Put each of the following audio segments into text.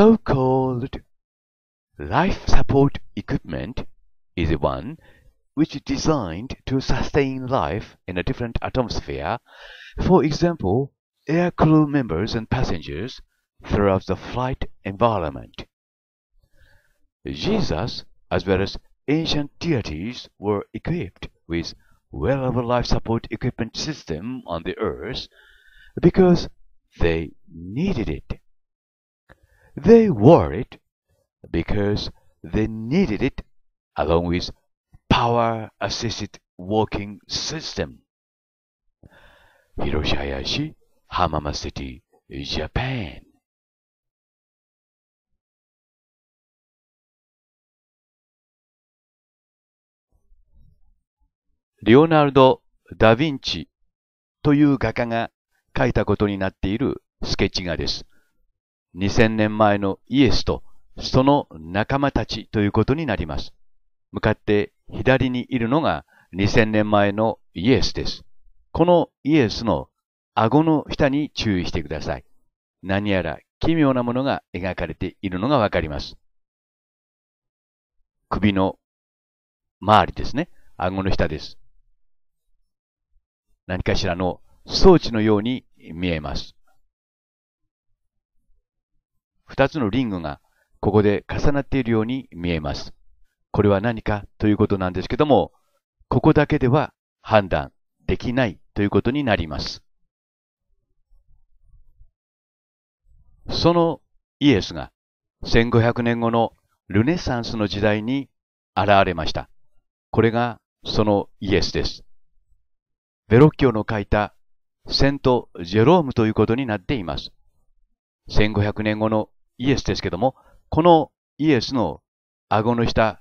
so-called life support equipment is one which is designed to sustain life in a different atmosphere, for example, air crew members and passengers throughout the flight environment. Jesus, as well as ancient deities, were equipped with wearable life support equipment system on the earth because they needed it. They wore it because they needed it along with power assisted walking system. Hiroshi h y a s h i Hamama City, Japan. レオナルド・ダ・ヴィンチという画家が描いたことになっているスケッチ画です。2000年前のイエスとその仲間たちということになります。向かって左にいるのが2000年前のイエスです。このイエスの顎の下に注意してください。何やら奇妙なものが描かれているのがわかります。首の周りですね。顎の下です。何かしらの装置のように見えます。2つのリングがここで重なっているように見えます。これは何かということなんですけども、ここだけでは判断できないということになります。そのイエスが1500年後のルネサンスの時代に現れました。これがそのイエスです。ベロッキオの書いたセント・ジェロームということになっています。1500年後のイエスですけども、このイエスの顎の下、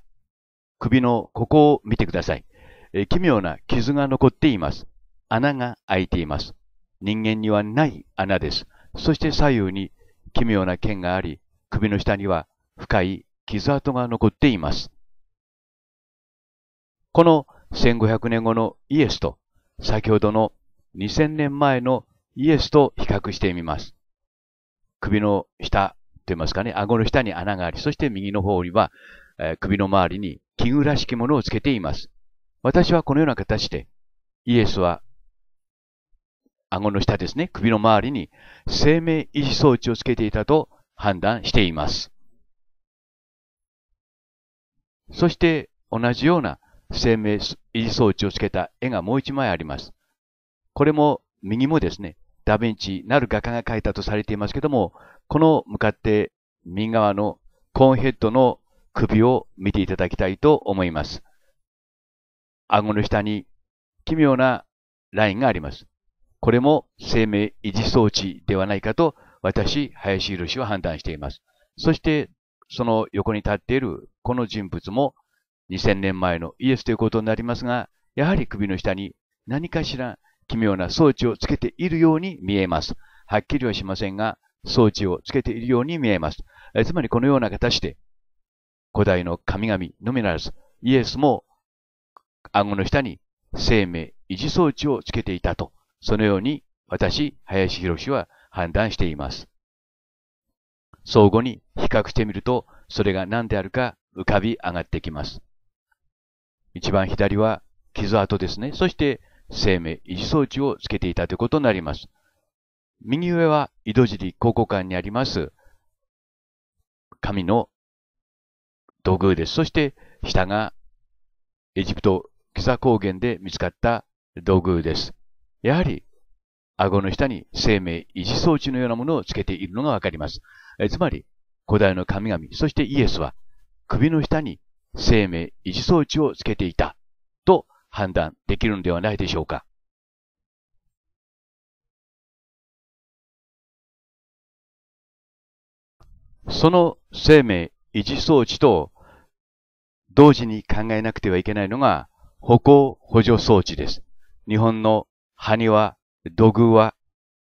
首のここを見てください。え奇妙な傷が残っています。穴が開いています。人間にはない穴です。そして左右に奇妙な剣があり、首の下には深い傷跡が残っています。この1500年後のイエスと、先ほどの2000年前のイエスと比較してみます。首の下、言いますかね、顎の下に穴があり、そして右の方には、えー、首の周りに器具らしきものをつけています。私はこのような形で、イエスは、顎の下ですね、首の周りに生命維持装置をつけていたと判断しています。そして、同じような生命維持装置をつけた絵がもう一枚あります。これも、右もですね、ダヴィンチなる画家が描いたとされていますけども、この向かって右側のコーンヘッドの首を見ていただきたいと思います。顎の下に奇妙なラインがあります。これも生命維持装置ではないかと私、林宏は判断しています。そして、その横に立っているこの人物も2000年前のイエスということになりますが、やはり首の下に何かしら奇妙な装置をつけているように見えます。はっきりはしませんが、装置をつけているように見えます。えつまりこのような形で、古代の神々のみならず、イエスも顎の下に生命維持装置をつけていたと、そのように私、林博士は判断しています。相互に比較してみると、それが何であるか浮かび上がってきます。一番左は傷跡ですね。そして生命維持装置をつけていたということになります。右上は井戸尻考古館にあります神の土偶です。そして下がエジプトキサ高原で見つかった土偶です。やはり顎の下に生命維持装置のようなものをつけているのがわかります。えつまり古代の神々、そしてイエスは首の下に生命維持装置をつけていた判断できるのではないでしょうか。その生命維持装置と同時に考えなくてはいけないのが歩行補助装置です。日本の埴輪、土偶は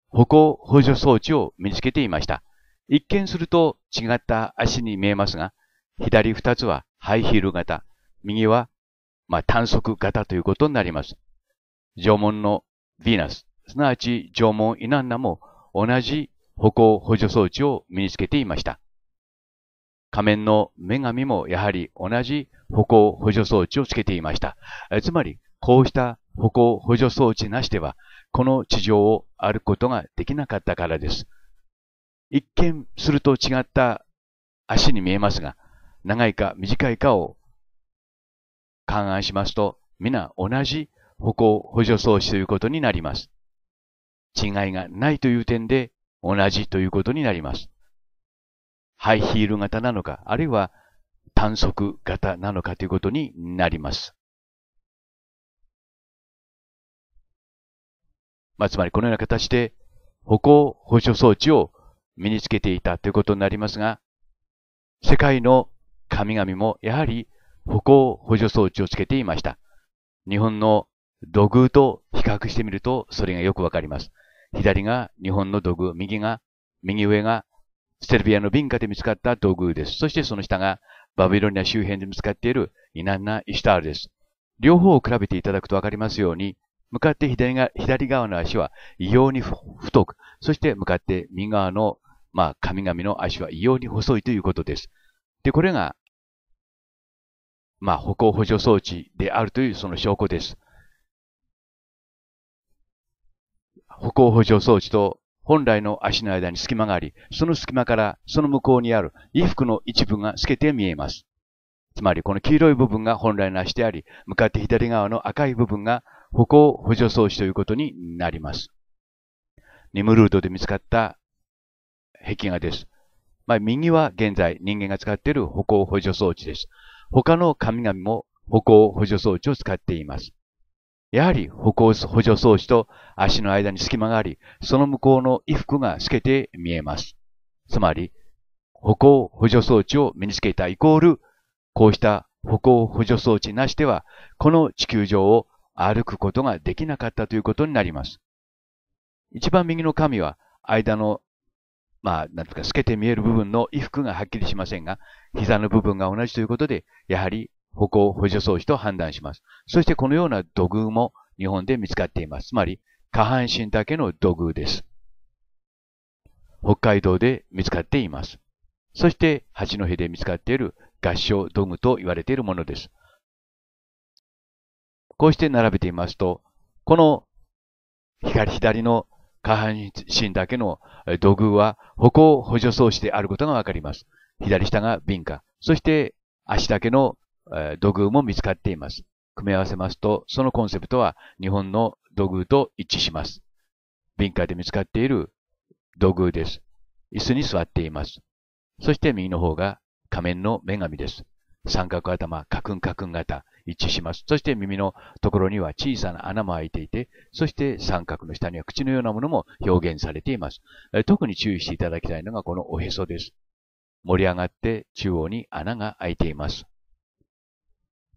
歩行補助装置を見つけていました。一見すると違った足に見えますが、左二つはハイヒール型、右はまあ、短足型ということになります。縄文のヴィーナス、すなわち縄文イナンナも同じ歩行補助装置を身につけていました。仮面の女神もやはり同じ歩行補助装置をつけていました。つまり、こうした歩行補助装置なしでは、この地上を歩くことができなかったからです。一見すると違った足に見えますが、長いか短いかを勘案しますと、皆同じ歩行補助装置ということになります。違いがないという点で同じということになります。ハイヒール型なのか、あるいは短足型なのかということになります。まあ、つまりこのような形で歩行補助装置を身につけていたということになりますが、世界の神々もやはり歩行補助装置をつけていました。日本の土偶と比較してみるとそれがよくわかります。左が日本の土偶、右が、右上がセルビアの民家で見つかった土偶です。そしてその下がバビロニア周辺で見つかっているイナンナ・イシュタールです。両方を比べていただくとわかりますように、向かって左が左側の足は異様に太く、そして向かって右側の、まあ、神々の足は異様に細いということです。で、これがまあ、歩行補助装置であるというその証拠です。歩行補助装置と本来の足の間に隙間があり、その隙間からその向こうにある衣服の一部が透けて見えます。つまりこの黄色い部分が本来の足であり、向かって左側の赤い部分が歩行補助装置ということになります。ニムルードで見つかった壁画です。まあ、右は現在人間が使っている歩行補助装置です。他の神々も歩行補助装置を使っています。やはり歩行補助装置と足の間に隙間があり、その向こうの衣服が透けて見えます。つまり、歩行補助装置を身につけたイコール、こうした歩行補助装置なしでは、この地球上を歩くことができなかったということになります。一番右の神は、間のまあ、なんとか、透けて見える部分の衣服がはっきりしませんが、膝の部分が同じということで、やはり歩行補助装置と判断します。そしてこのような土偶も日本で見つかっています。つまり、下半身だけの土偶です。北海道で見つかっています。そして、八戸で見つかっている合掌土偶と言われているものです。こうして並べていますと、この左左の下半身だけの土偶は歩行補助装置であることがわかります。左下が敏感。そして足だけの土偶も見つかっています。組み合わせますと、そのコンセプトは日本の土偶と一致します。敏感で見つかっている土偶です。椅子に座っています。そして右の方が仮面の女神です。三角頭、カクンカクン型。一致します。そして耳のところには小さな穴も開いていて、そして三角の下には口のようなものも表現されています。特に注意していただきたいのがこのおへそです。盛り上がって中央に穴が開いています。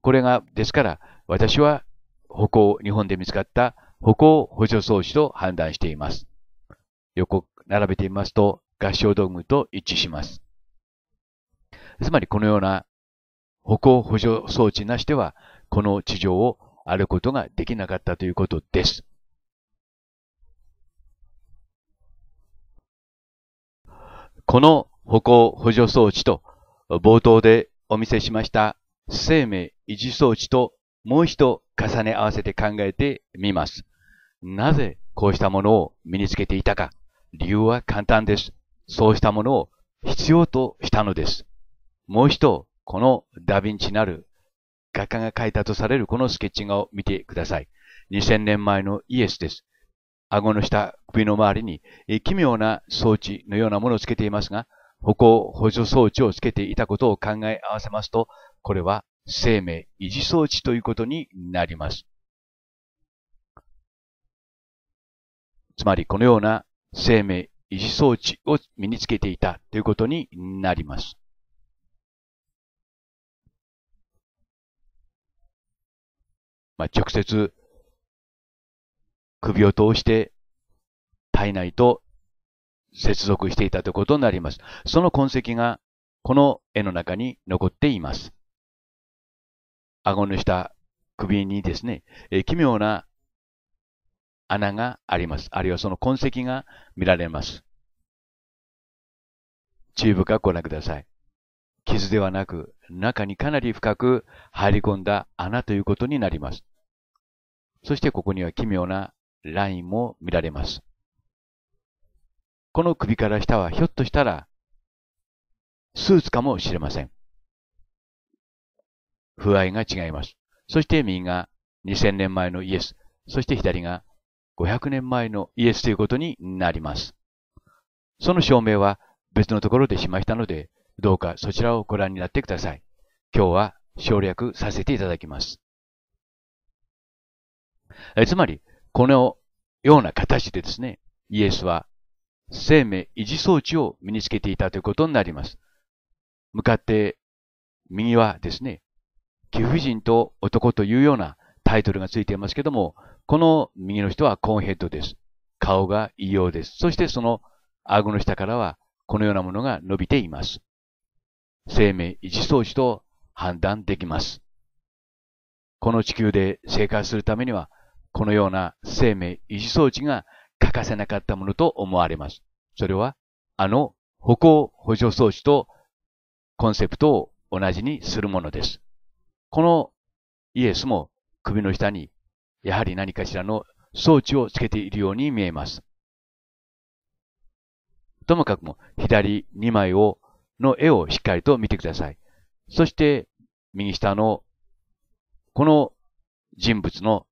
これが、ですから、私は歩行、日本で見つかった歩行補助装置と判断しています。横、並べてみますと、合唱道具と一致します。つまりこのような歩行補助装置なしでは、この地上を歩くことができなかったということです。この歩行補助装置と冒頭でお見せしました生命維持装置ともう一度重ね合わせて考えてみます。なぜこうしたものを身につけていたか。理由は簡単です。そうしたものを必要としたのです。もう一度、このダヴィンチなる画家が描いたとされるこのスケッチ画を見てください。2000年前のイエスです。顎の下、首の周りに奇妙な装置のようなものをつけていますが、歩行補助装置をつけていたことを考え合わせますと、これは生命維持装置ということになります。つまりこのような生命維持装置を身につけていたということになります。まあ、直接首を通して体内と接続していたということになります。その痕跡がこの絵の中に残っています。顎の下、首にですね、え奇妙な穴があります。あるいはその痕跡が見られます。チューブかご覧ください。傷ではなく、中にかなり深く入り込んだ穴ということになります。そしてここには奇妙なラインも見られます。この首から下はひょっとしたら、スーツかもしれません。不合が違います。そして右が2000年前のイエス、そして左が500年前のイエスということになります。その証明は別のところでしましたので、どうかそちらをご覧になってください。今日は省略させていただきます。えつまり、このような形でですね、イエスは生命維持装置を身につけていたということになります。向かって右はですね、貴婦人と男というようなタイトルがついていますけども、この右の人はコーンヘッドです。顔が異様です。そしてその顎の下からはこのようなものが伸びています。生命維持装置と判断できます。この地球で生活するためには、このような生命維持装置が欠かせなかったものと思われます。それは、あの歩行補助装置とコンセプトを同じにするものです。このイエスも首の下にやはり何かしらの装置をつけているように見えます。ともかくも左2枚をの絵をしっかりと見てください。そして、右下の、この人物の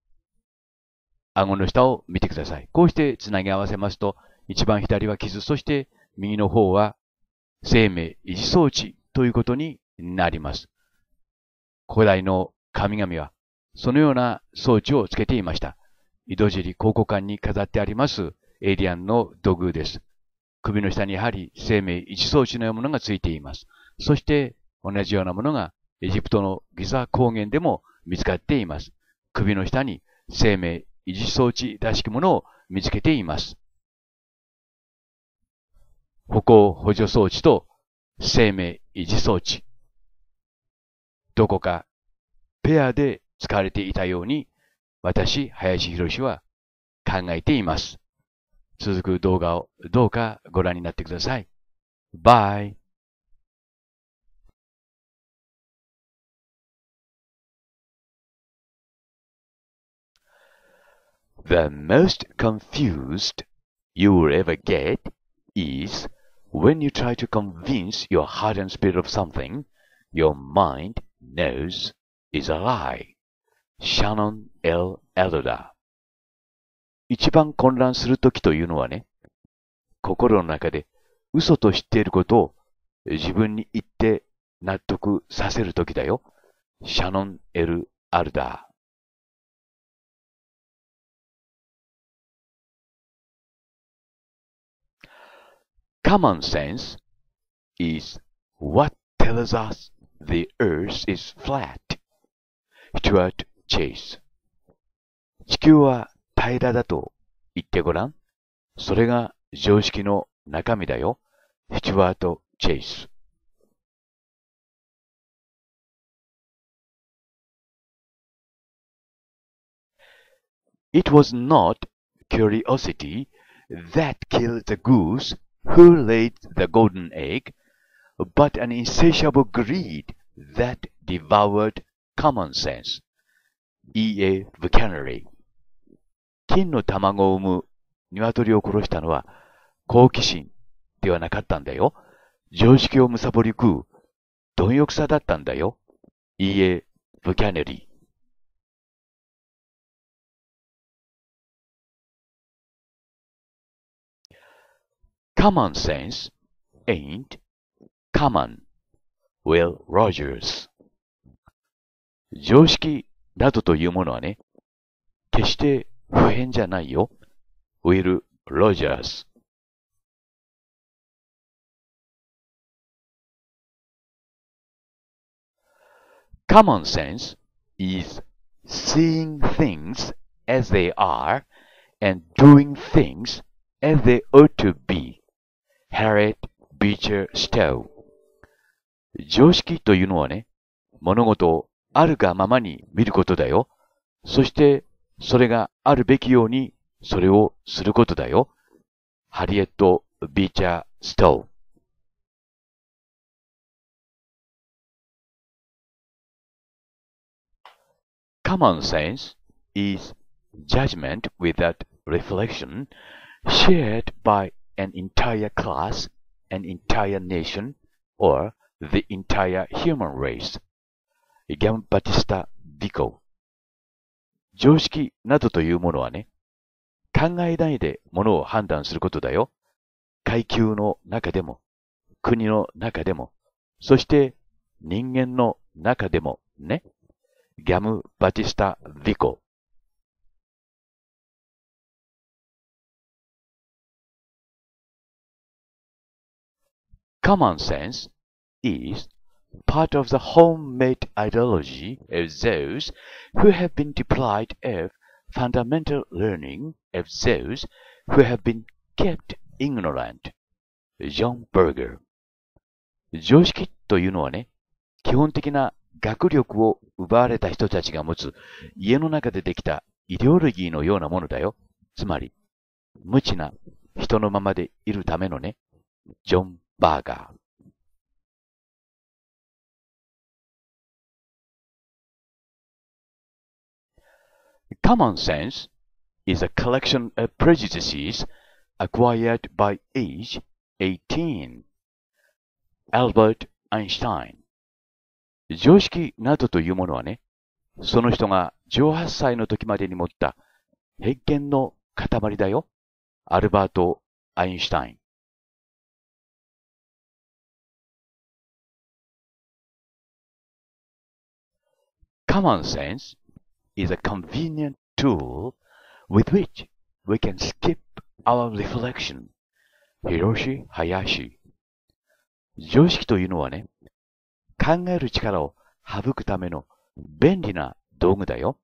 顎の下を見てください。こうして繋ぎ合わせますと、一番左は傷、そして右の方は生命維持装置ということになります。古代の神々は、そのような装置をつけていました。井戸尻考古館に飾ってありますエイリアンの土偶です。首の下にやはり生命一装置のようなものがついています。そして同じようなものがエジプトのギザ高原でも見つかっています。首の下に生命維持装置らしきものを見つけています。歩行補助装置と生命維持装置。どこかペアで使われていたように私、林博士は考えています。続く動画をどうかご覧になってください。Bye! The most confused you will ever get is when you try to convince your heart and spirit of something your mind knows is a lie. Shannon L. Eloda 一番混乱するときというのはね、心の中で嘘と知っていることを自分に言って納得させるときだよ。シャノン・エル・アルダー。Common sense is what tells us the earth is flat. Stuart Chase 地球は平らだと言ってごらん。それが常識の中身だよ。スチュワート・チェイス。It was not curiosity that killed the goose who laid the golden egg, but an insatiable greed that devoured common sense. E. A. Buchanan. 金の卵を産む鶏を殺したのは好奇心ではなかったんだよ。常識をむさぼり食う貪欲さだったんだよ。いいえ、ブキャネリー。Common sense ain't common, Will Rogers. 常識などというものはね、決して不変じゃないよ。Will Rogers。Common sense is seeing things as they are and doing things as they ought to be. Harriet Beecher Stowe 常識というのはね、物事をあるがままに見ることだよ。そしてそれがあるべきように、それをすることだよ。ハリエット・ビーチャー・ストーン。Common sense is judgment without reflection shared by an entire class, an entire nation, or the entire human race. Giambattista Vico 常識などというものはね、考えないでものを判断することだよ。階級の中でも、国の中でも、そして人間の中でもね。ギャム・バティスタ・ヴィコ。Common sense is part of the homemade ideology of those who have been deprived of fundamental learning of those who have been kept ignorant. John Berger 常識というのはね、基本的な学力を奪われた人たちが持つ家の中でできたイデオロギーのようなものだよ。つまり、無知な人のままでいるためのね、ジョン・バーガー。Common sense is a collection of prejudices acquired by age 18. Albert Einstein 常識などというものはね、その人が18歳の時までに持った偏見の塊だよ。アルバート・アインシュタイン。Common sense is a convenient tool with which we can skip our reflection. Hiroshi Hayashi 常識というのはね、考える力を省くための便利な道具だよ。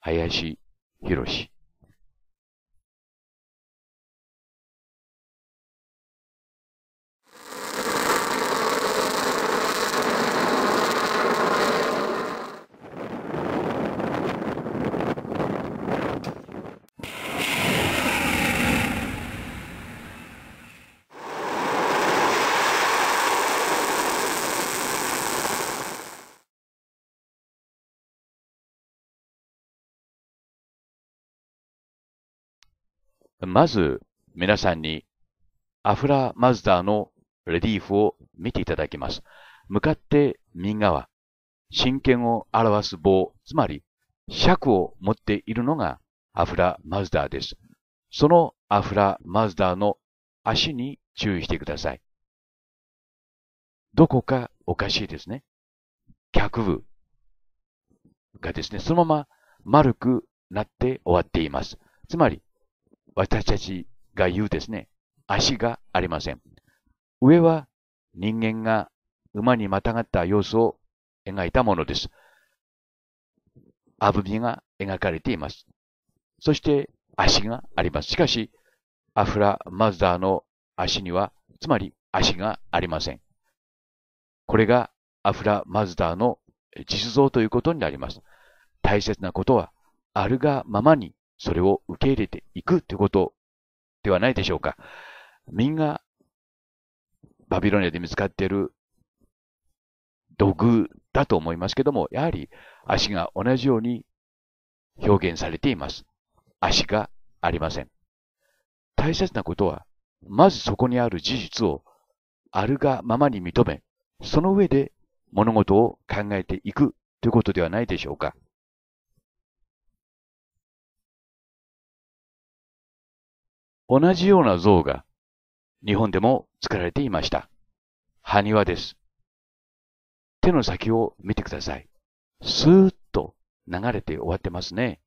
林博士。まず皆さんにアフラ・マズダーのレリーフを見ていただきます。向かって右側、真剣を表す棒、つまり尺を持っているのがアフラ・マズダーです。そのアフラ・マズダーの足に注意してください。どこかおかしいですね。脚部がですね、そのまま丸くなって終わっています。つまり、私たちが言うですね、足がありません。上は人間が馬にまたがった様子を描いたものです。あぶみが描かれています。そして足があります。しかし、アフラ・マズダーの足には、つまり足がありません。これがアフラ・マズダーの実像ということになります。大切なことは、あるがままにそれを受け入れていくということではないでしょうか。みんな、バビロニアで見つかっている土偶だと思いますけども、やはり足が同じように表現されています。足がありません。大切なことは、まずそこにある事実をあるがままに認め、その上で物事を考えていくということではないでしょうか。同じような像が日本でも作られていました。埴輪です。手の先を見てください。スーッと流れて終わってますね。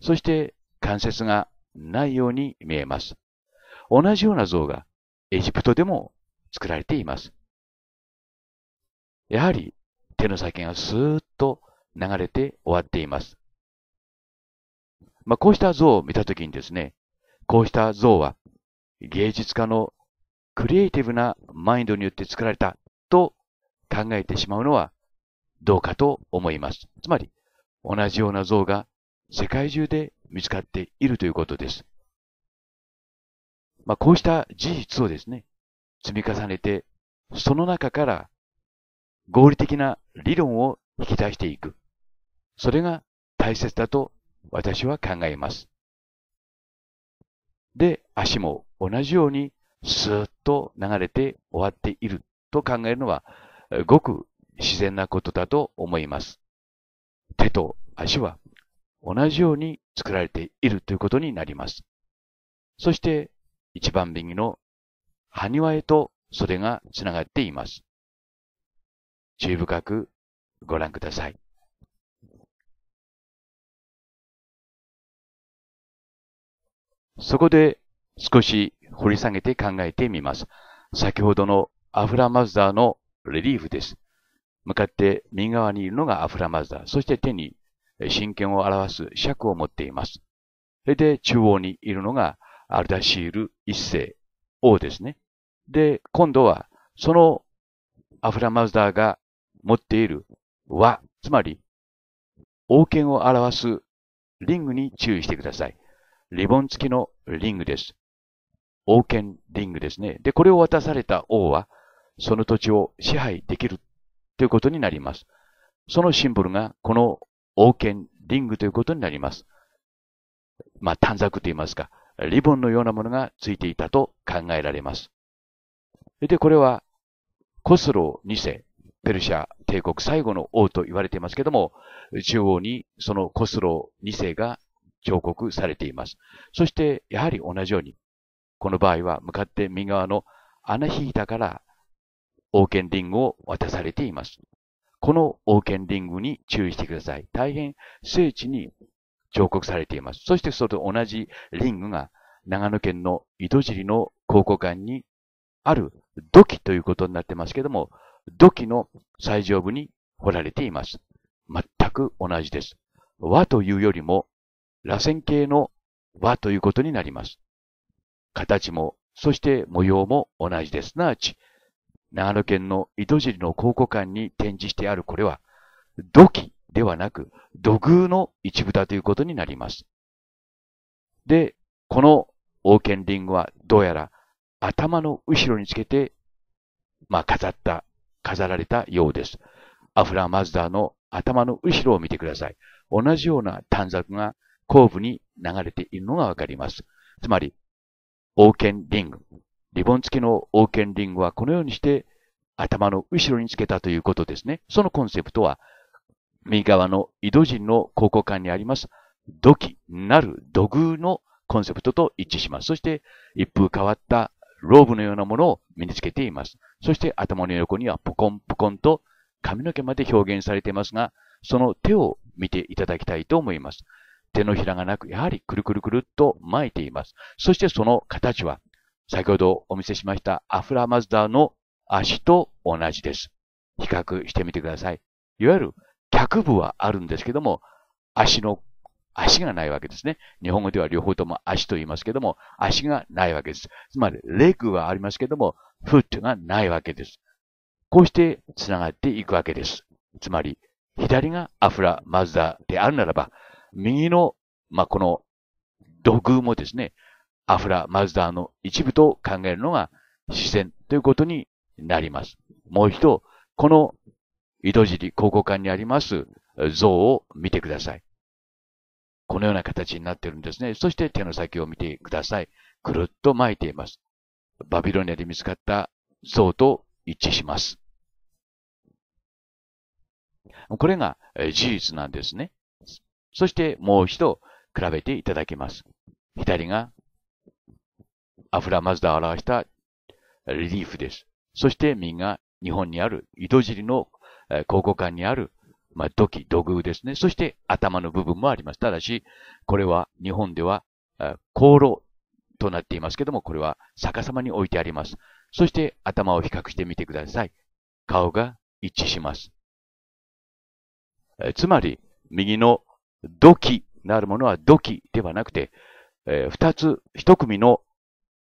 そして関節がないように見えます。同じような像がエジプトでも作られています。やはり手の先がスーッと流れて終わっています。まあ、こうした像を見たときにですね、こうした像は芸術家のクリエイティブなマインドによって作られたと考えてしまうのはどうかと思います。つまり、同じような像が世界中で見つかっているということです。まあ、こうした事実をですね、積み重ねて、その中から合理的な理論を引き出していく。それが大切だと私は考えます。で、足も同じようにスーッと流れて終わっていると考えるのは、ごく自然なことだと思います。手と足は同じように作られているということになります。そして、一番右の埴輪へと袖がつながっています。注意深くご覧ください。そこで少し掘り下げて考えてみます。先ほどのアフラマズダーのレリーフです。向かって右側にいるのがアフラマズダー。そして手に真剣を表す尺を持っています。それで中央にいるのがアルダシール一世王ですね。で、今度はそのアフラマズダーが持っている和、つまり王権を表すリングに注意してください。リボン付きのリングです。王権リングですね。で、これを渡された王は、その土地を支配できるということになります。そのシンボルが、この王権リングということになります。まあ、短冊と言いますか、リボンのようなものがついていたと考えられます。で、これは、コスロー2世、ペルシャ帝国最後の王と言われていますけども、中央にそのコスロー2世が彫刻されています。そして、やはり同じように、この場合は向かって右側の穴引いたから王権リングを渡されています。この王権リングに注意してください。大変精緻に彫刻されています。そしてそれと同じリングが長野県の糸尻の考古館にある土器ということになってますけども、土器の最上部に掘られています。全く同じです。和というよりも螺旋形の輪ということになります。形も、そして模様も同じです。すなわち、長野県の糸尻の考古館に展示してあるこれは、土器ではなく土偶の一部だということになります。で、この王権リングはどうやら頭の後ろにつけて、まあ飾った、飾られたようです。アフラ・マズダーの頭の後ろを見てください。同じような短冊が後部に流れているのがわかります。つまり、王権リング、リボン付きの王権リングはこのようにして頭の後ろにつけたということですね。そのコンセプトは、右側の井戸人の考古館にあります、土器なる土偶のコンセプトと一致します。そして、一風変わったローブのようなものを身につけています。そして頭の横にはポコンポコンと髪の毛まで表現されていますが、その手を見ていただきたいと思います。手のひらがなく、やはりくるくるくるっと巻いています。そしてその形は、先ほどお見せしましたアフラマズダーの足と同じです。比較してみてください。いわゆる脚部はあるんですけども、足の、足がないわけですね。日本語では両方とも足と言いますけども、足がないわけです。つまり、レグはありますけども、フットがないわけです。こうして繋がっていくわけです。つまり、左がアフラマズダーであるならば、右の、まあ、この土偶もですね、アフラ・マズダーの一部と考えるのが自然ということになります。もう一度、この井戸尻考古館にあります像を見てください。このような形になっているんですね。そして手の先を見てください。くるっと巻いています。バビロニアで見つかった像と一致します。これが事実なんですね。そしてもう一度比べていただきます。左がアフラマズダを表したリリーフです。そして右が日本にある糸尻の考古館にある、ま土器、土偶ですね。そして頭の部分もあります。ただし、これは日本では航路となっていますけども、これは逆さまに置いてあります。そして頭を比較してみてください。顔が一致します。つまり、右の土器なるものは土器ではなくて、えー、二つ、一組の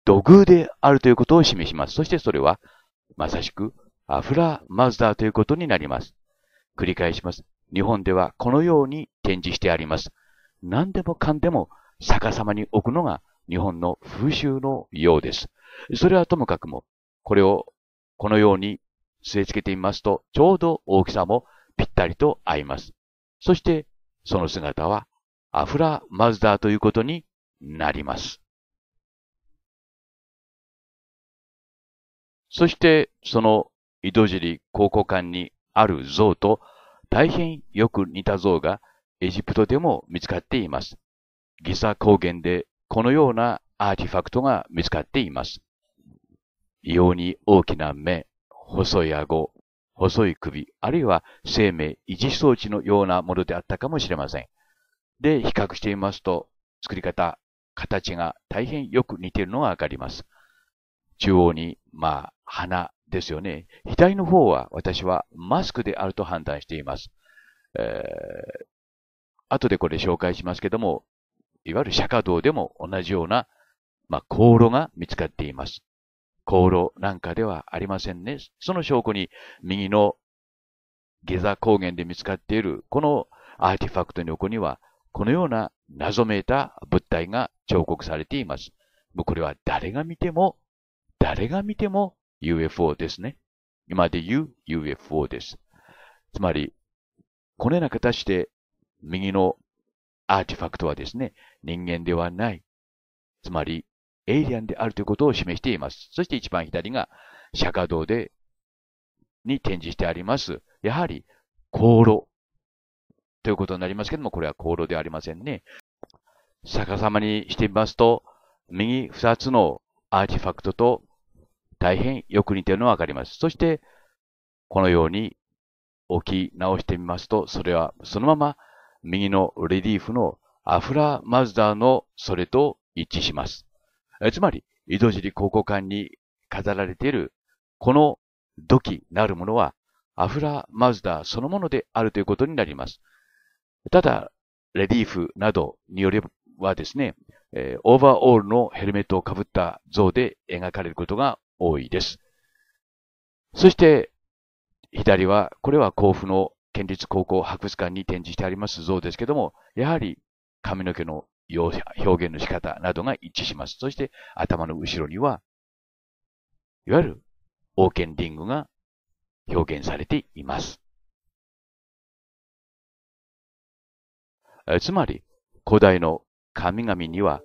土偶であるということを示します。そしてそれは、まさしく、アフラマズダーということになります。繰り返します。日本ではこのように展示してあります。何でもかんでも逆さまに置くのが日本の風習のようです。それはともかくも、これをこのように据え付けてみますと、ちょうど大きさもぴったりと合います。そして、その姿はアフラ・マズダーということになります。そしてその井戸尻考古館にある像と大変よく似た像がエジプトでも見つかっています。ギサ高原でこのようなアーティファクトが見つかっています。異様に大きな目、細い顎、細い首、あるいは生命維持装置のようなものであったかもしれません。で、比較してみますと、作り方、形が大変よく似ているのがわかります。中央に、まあ、鼻ですよね。左の方は私はマスクであると判断しています。えー、後でこれ紹介しますけども、いわゆる釈迦堂でも同じような、まあ、航路が見つかっています。香炉なんかではありませんね。その証拠に、右のゲザ高原で見つかっている、このアーティファクトの横には、このような謎めいた物体が彫刻されています。もうこれは誰が見ても、誰が見ても UFO ですね。今で言う UFO です。つまり、このような形で右のアーティファクトはですね、人間ではない。つまり、エイリアンであるということを示しています。そして一番左が釈迦堂で、に展示してあります。やはり、香炉ということになりますけども、これは香炉ではありませんね。逆さまにしてみますと、右二つのアーティファクトと大変よく似ているのがわかります。そして、このように置き直してみますと、それはそのまま右のレリーフのアフラ・マズダーのそれと一致します。つまり、井戸尻考古館に飾られている、この土器なるものは、アフラ・マズダそのものであるということになります。ただ、レリーフなどによればですね、オーバーオールのヘルメットをかぶった像で描かれることが多いです。そして、左は、これは甲府の県立高校博物館に展示してあります像ですけども、やはり髪の毛の表現の仕方などが一致します。そして頭の後ろには、いわゆるオーケンリングが表現されています。つまり、古代の神々には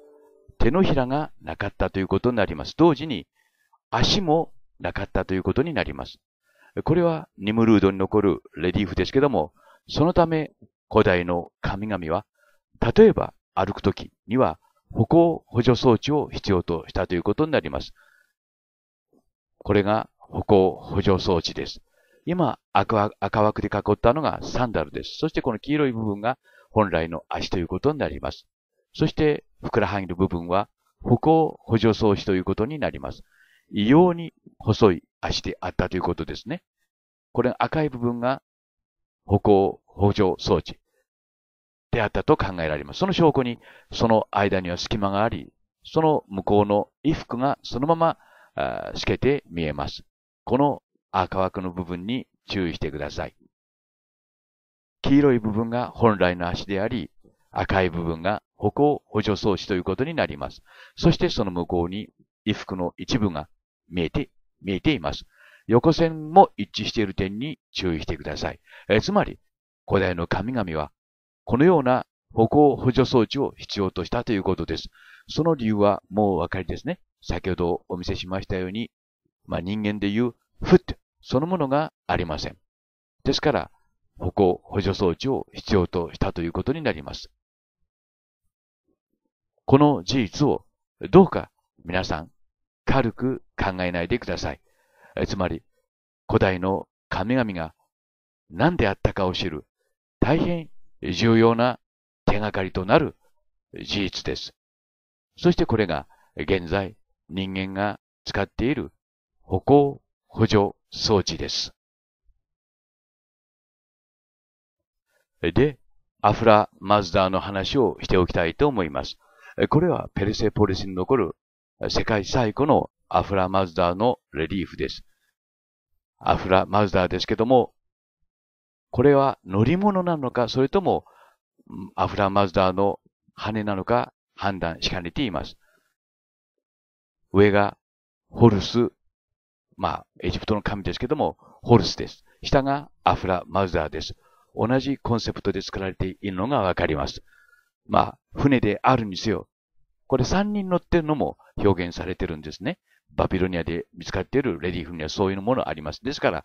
手のひらがなかったということになります。同時に足もなかったということになります。これはニムルードに残るレディーフですけども、そのため古代の神々は、例えば歩くときには歩行補助装置を必要としたということになります。これが歩行補助装置です。今赤、赤枠で囲ったのがサンダルです。そしてこの黄色い部分が本来の足ということになります。そして、ふくらはぎの部分は歩行補助装置ということになります。異様に細い足であったということですね。これ赤い部分が歩行補助装置。であったと考えられます。その証拠に、その間には隙間があり、その向こうの衣服がそのまま透けて見えます。この赤枠の部分に注意してください。黄色い部分が本来の足であり、赤い部分が歩行補助装置ということになります。そしてその向こうに衣服の一部が見えて、見えています。横線も一致している点に注意してください。えつまり、古代の神々はこのような歩行補助装置を必要としたということです。その理由はもうお分かりですね。先ほどお見せしましたように、まあ、人間でいうフットそのものがありません。ですから、歩行補助装置を必要としたということになります。この事実をどうか皆さん軽く考えないでください。つまり、古代の神々が何であったかを知る大変重要な手がかりとなる事実です。そしてこれが現在人間が使っている歩行補助装置です。で、アフラ・マズダーの話をしておきたいと思います。これはペルセポリスに残る世界最古のアフラ・マズダーのレリーフです。アフラ・マズダーですけども、これは乗り物なのか、それともアフラマズダーの羽なのか判断しかねています。上がホルス、まあ、エジプトの神ですけども、ホルスです。下がアフラマズダーです。同じコンセプトで作られているのがわかります。まあ、船であるにせよ、これ3人乗ってるのも表現されてるんですね。バビロニアで見つかっているレディフにはそういうものあります。ですから、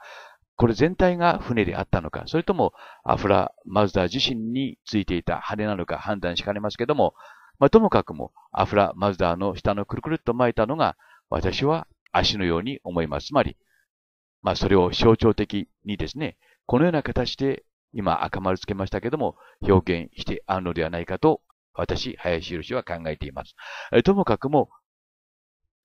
これ全体が船であったのか、それともアフラ・マズダー自身についていた羽なのか判断しかねますけども、まあ、ともかくもアフラ・マズダーの下のくるくるっと巻いたのが私は足のように思います。つまり、まあ、それを象徴的にですね、このような形で今赤丸つけましたけども、表現してあるのではないかと私、林博士は考えています。ともかくも、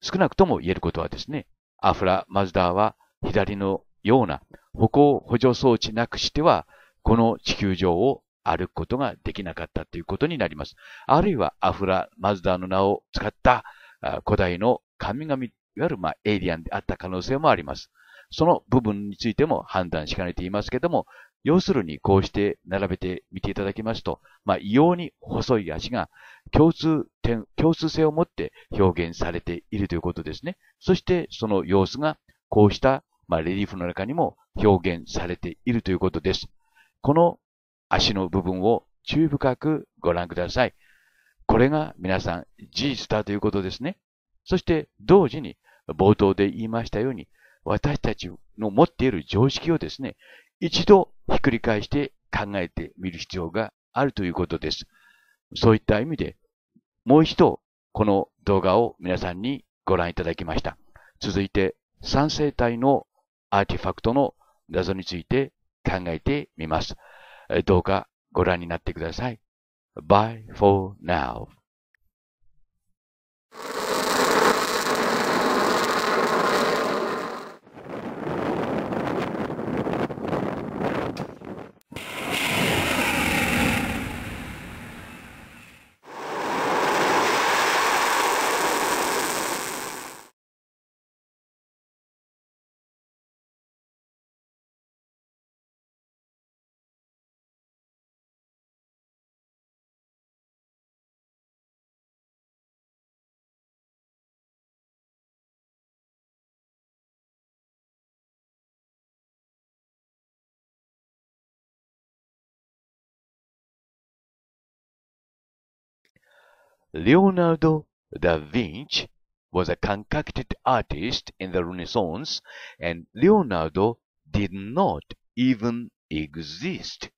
少なくとも言えることはですね、アフラ・マズダーは左のような歩行補助装置なくしては、この地球上を歩くことができなかったということになります。あるいはアフラ・マズダーの名を使った古代の神々、いわゆるまエイリアンであった可能性もあります。その部分についても判断しかねていますけども、要するにこうして並べてみていただきますと、まあ、異様に細い足が共通点、共通性を持って表現されているということですね。そしてその様子がこうしたまあ、レリーフの中にも表現されているということです。この足の部分を注意深くご覧ください。これが皆さん事実だということですね。そして同時に冒頭で言いましたように私たちの持っている常識をですね、一度ひっくり返して考えてみる必要があるということです。そういった意味でもう一度この動画を皆さんにご覧いただきました。続いて三生体のアーティファクトの謎について考えてみます。どうかご覧になってください。Bye for now. Leonardo da Vinci was a concocted artist in the Renaissance, and Leonardo did not even exist.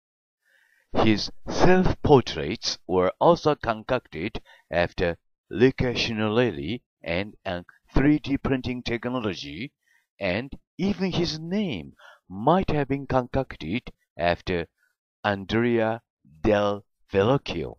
His self-portraits were also concocted after Luca Lelli and an 3D printing technology, and even his name might have been concocted after Andrea del Verrocchio.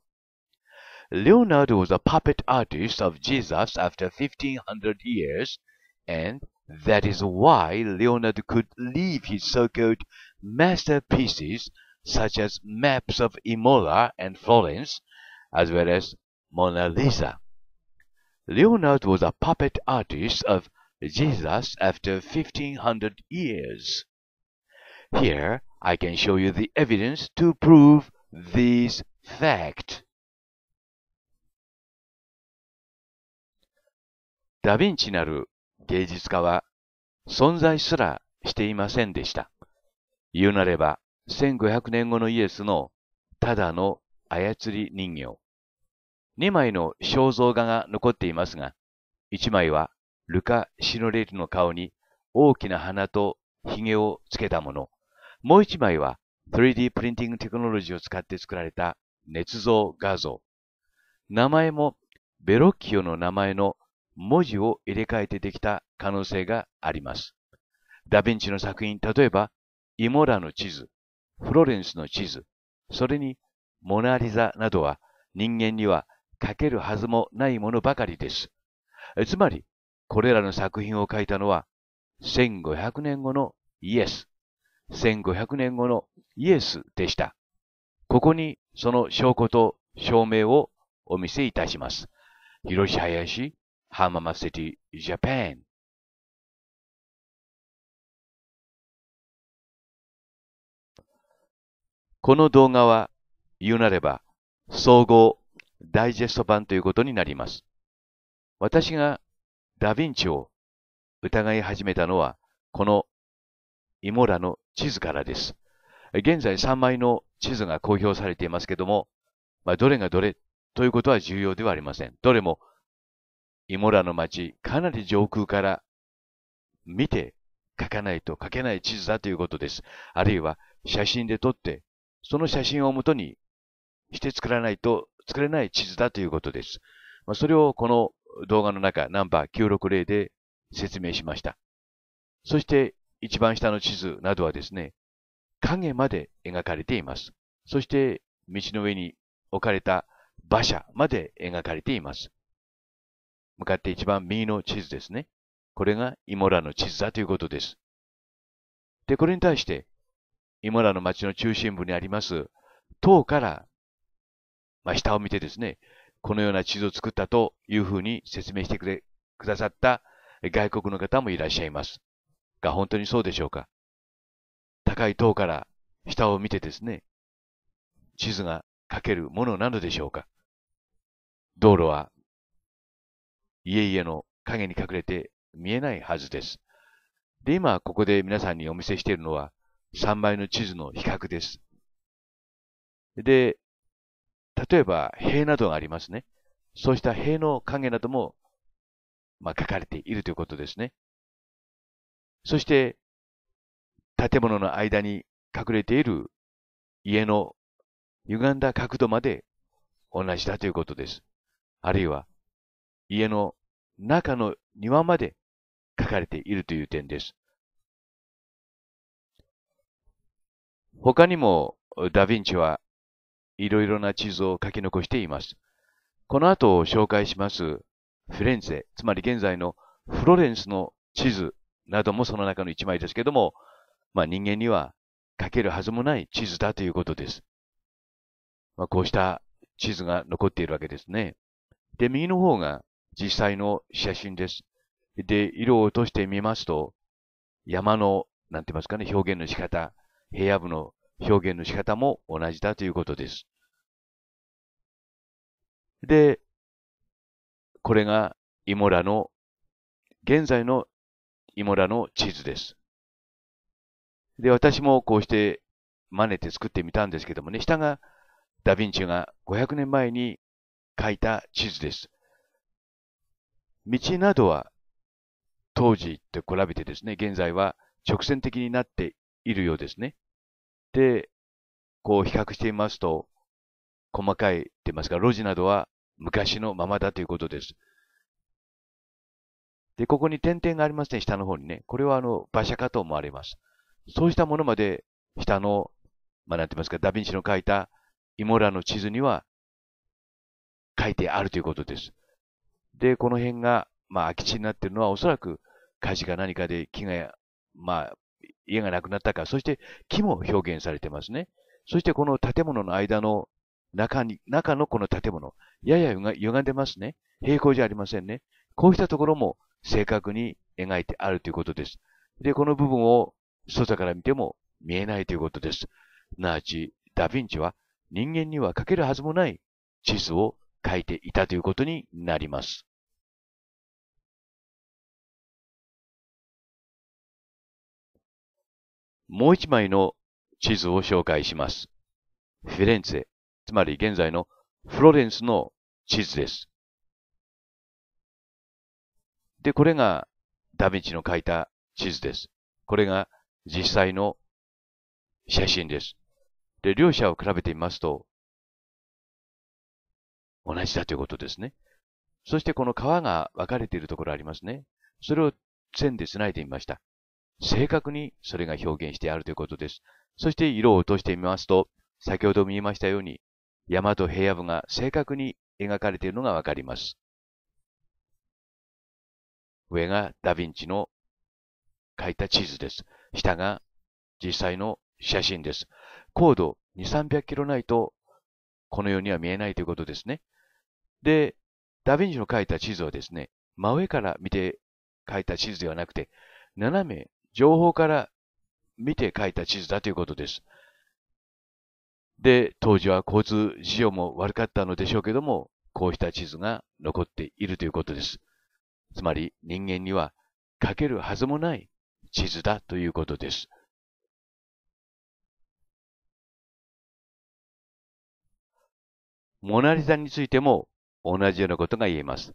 Leonard was a puppet artist of Jesus after 1500 years, and that is why Leonardo could leave his so-called masterpieces such as maps of Imola and Florence, as well as Mona Lisa. Leonardo was a puppet artist of Jesus after 1500 years. Here I can show you the evidence to prove this fact. ダヴィンチなる芸術家は存在すらしていませんでした。言うなれば、1500年後のイエスのただの操り人形。2枚の肖像画が残っていますが、1枚はルカ・シノレリの顔に大きな鼻と髭をつけたもの。もう1枚は 3D プリンティングテクノロジーを使って作られた捏造画像。名前もベロッキオの名前の文字を入れ替えてできた可能性があります。ダヴィンチの作品、例えば、イモラの地図、フロレンスの地図、それにモナリザなどは人間には書けるはずもないものばかりです。つまり、これらの作品を書いたのは、1500年後のイエス、1500年後のイエスでした。ここにその証拠と証明をお見せいたします。広志林浜松 m a m a City, Japan. この動画は、言うなれば、総合ダイジェスト版ということになります。私がダヴィンチを疑い始めたのは、このイモラの地図からです。現在3枚の地図が公表されていますけども、まあ、どれがどれということは重要ではありません。どれもイモラの町、かなり上空から見て書かないと書けない地図だということです。あるいは写真で撮って、その写真をもとにして作らないと作れない地図だということです。まあ、それをこの動画の中、ナンバー960で説明しました。そして一番下の地図などはですね、影まで描かれています。そして道の上に置かれた馬車まで描かれています。向かって一番右の地図ですね。これがイモラの地図だということです。で、これに対して、イモラの町の中心部にあります、塔から、まあ、下を見てですね、このような地図を作ったというふうに説明してくれ、くださった外国の方もいらっしゃいます。が、本当にそうでしょうか。高い塔から下を見てですね、地図が書けるものなのでしょうか。道路は家々の影に隠れて見えないはずです。で、今ここで皆さんにお見せしているのは3枚の地図の比較です。で、例えば塀などがありますね。そうした塀の影なども、まあ、書かれているということですね。そして、建物の間に隠れている家の歪んだ角度まで同じだということです。あるいは、家の中の庭まで書かれているという点です。他にもダヴィンチはいろいろな地図を書き残しています。この後紹介しますフィレンツェ、つまり現在のフロレンスの地図などもその中の一枚ですけども、まあ、人間には書けるはずもない地図だということです。まあ、こうした地図が残っているわけですね。で、右の方が実際の写真です。で、色を落としてみますと、山の、なんて言いますかね、表現の仕方、平野部の表現の仕方も同じだということです。で、これがイモラの、現在のイモラの地図です。で、私もこうして真似て作ってみたんですけどもね、下がダヴィンチが500年前に書いた地図です。道などは当時と比べてですね、現在は直線的になっているようですね。で、こう比較してみますと、細かいって言いますか、路地などは昔のままだということです。で、ここに点々がありますね、下の方にね。これはあの、馬車かと思われます。そうしたものまで、下の、まあ、なんて言いますか、ダヴィンチの書いたイモラの地図には書いてあるということです。で、この辺が、まあ、空き地になってるのは、おそらく火事か何かで木が、まあ、家がなくなったか、そして木も表現されてますね。そしてこの建物の間の中に、中のこの建物、やや歪んでますね。平行じゃありませんね。こうしたところも正確に描いてあるということです。で、この部分を外から見ても見えないということです。なあち、ダヴィンチは人間には描けるはずもない地図を描いていたということになります。もう一枚の地図を紹介します。フィレンツェ、つまり現在のフロレンスの地図です。で、これがダヴィンチの書いた地図です。これが実際の写真です。で、両者を比べてみますと、同じだということですね。そしてこの川が分かれているところありますね。それを線で繋いでみました。正確にそれが表現してあるということです。そして色を落としてみますと、先ほども言いましたように、山と平野部が正確に描かれているのがわかります。上がダヴィンチの描いた地図です。下が実際の写真です。高度2、300キロないと、このようには見えないということですね。で、ダヴィンチの描いた地図はですね、真上から見て描いた地図ではなくて、斜め情報から見て書いた地図だということです。で、当時は交通事情も悪かったのでしょうけども、こうした地図が残っているということです。つまり人間には書けるはずもない地図だということです。モナリザについても同じようなことが言えます。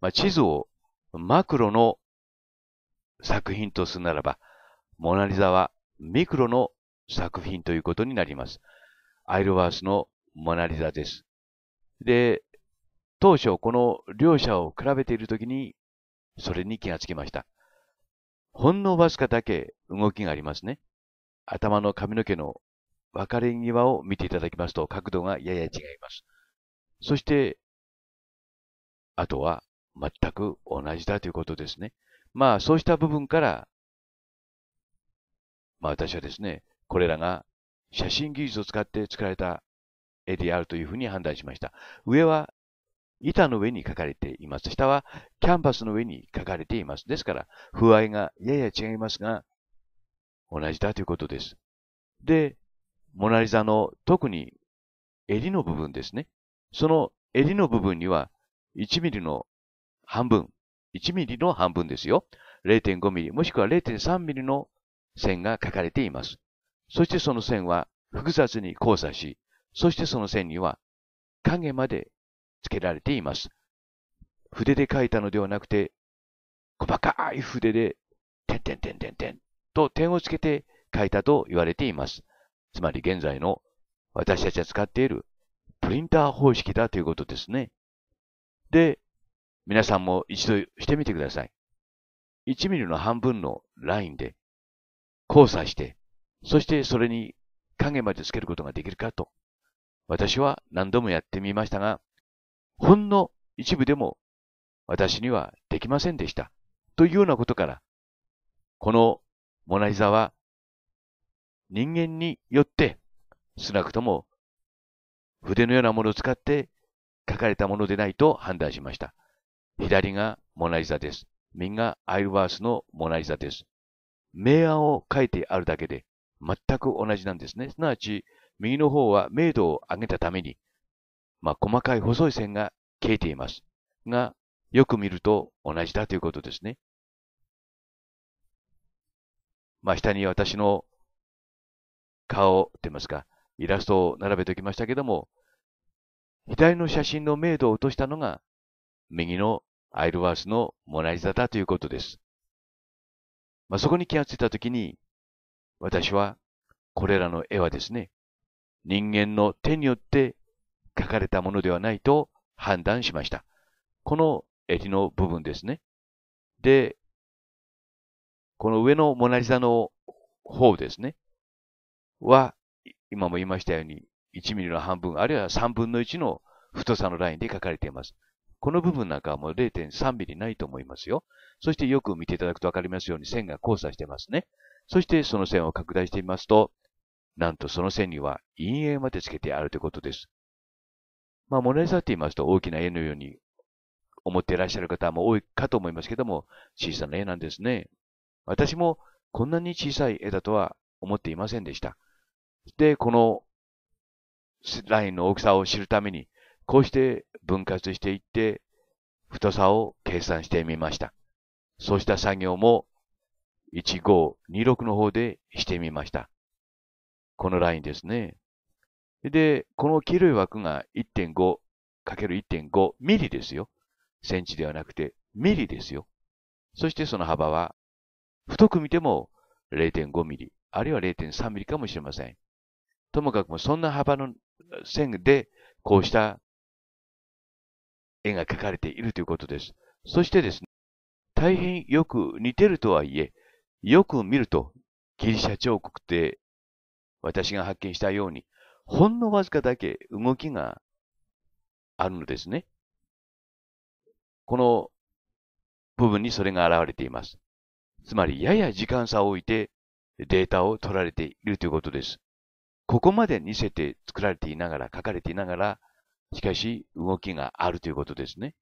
まあ、地図をマクロの作品とするならば、モナリザはミクロの作品ということになります。アイルワースのモナリザです。で、当初この両者を比べているときに、それに気がつきました。ほんのわずかだけ動きがありますね。頭の髪の毛の分かれ際を見ていただきますと角度がやや違います。そして、あとは全く同じだということですね。まあそうした部分から、まあ私はですね、これらが写真技術を使って作られた絵であるというふうに判断しました。上は板の上に書かれています。下はキャンバスの上に書かれています。ですから、風合いがやや違いますが、同じだということです。で、モナリザの特に襟の部分ですね。その襟の部分には1ミリの半分1ミリの半分ですよ。0.5ミリもしくは0.3ミリの線が書かれています。そしてその線は複雑に交差し、そしてその線には影まで付けられています。筆で書いたのではなくて、細かい筆で、点点点点点と点をつけて書いたと言われています。つまり現在の私たちが使っているプリンター方式だということですね。で、皆さんも一度してみてください。1ミリの半分のラインで交差して、そしてそれに影までつけることができるかと、私は何度もやってみましたが、ほんの一部でも私にはできませんでした。というようなことから、このモナリザは人間によって少なくとも筆のようなものを使って書かれたものでないと判断しました。左がモナリザです。右がアイルワースのモナリザです。明暗を書いてあるだけで全く同じなんですね。すなわち、右の方は明度を上げたために、まあ、細かい細い線が消えています。が、よく見ると同じだということですね。まあ、下に私の顔と言いますか、イラストを並べておきましたけども、左の写真の明度を落としたのが右のアイルワースのモナリザだということです。まあ、そこに気がついたときに、私はこれらの絵はですね、人間の手によって描かれたものではないと判断しました。この襟の部分ですね。で、この上のモナリザの方ですね、は、今も言いましたように、1ミリの半分、あるいは3分の1の太さのラインで書かれています。この部分なんかはもう0.3ミリないと思いますよ。そしてよく見ていただくとわかりますように線が交差してますね。そしてその線を拡大してみますと、なんとその線には陰影までつけてあるということです。まあ、モネザって言いますと大きな絵のように思っていらっしゃる方も多いかと思いますけども、小さな絵なんですね。私もこんなに小さい絵だとは思っていませんでした。で、このラインの大きさを知るために、こうして分割していって太さを計算してみました。そうした作業も1526の方でしてみました。このラインですね。で、この黄色い枠が 1.5×1.5 ミリですよ。センチではなくてミリですよ。そしてその幅は、太く見ても0.5ミリ、あるいは0.3ミリかもしれません。ともかくもそんな幅の線で、こうした絵が描かれているということです。そしてですね、大変よく似てるとはいえ、よく見ると、ギリシャ彫刻って、私が発見したように、ほんのわずかだけ動きがあるのですね。この部分にそれが現れています。つまり、やや時間差を置いてデータを取られているということです。ここまで似せて作られていながら、書かれていながら、しかし、動きがあるということですね。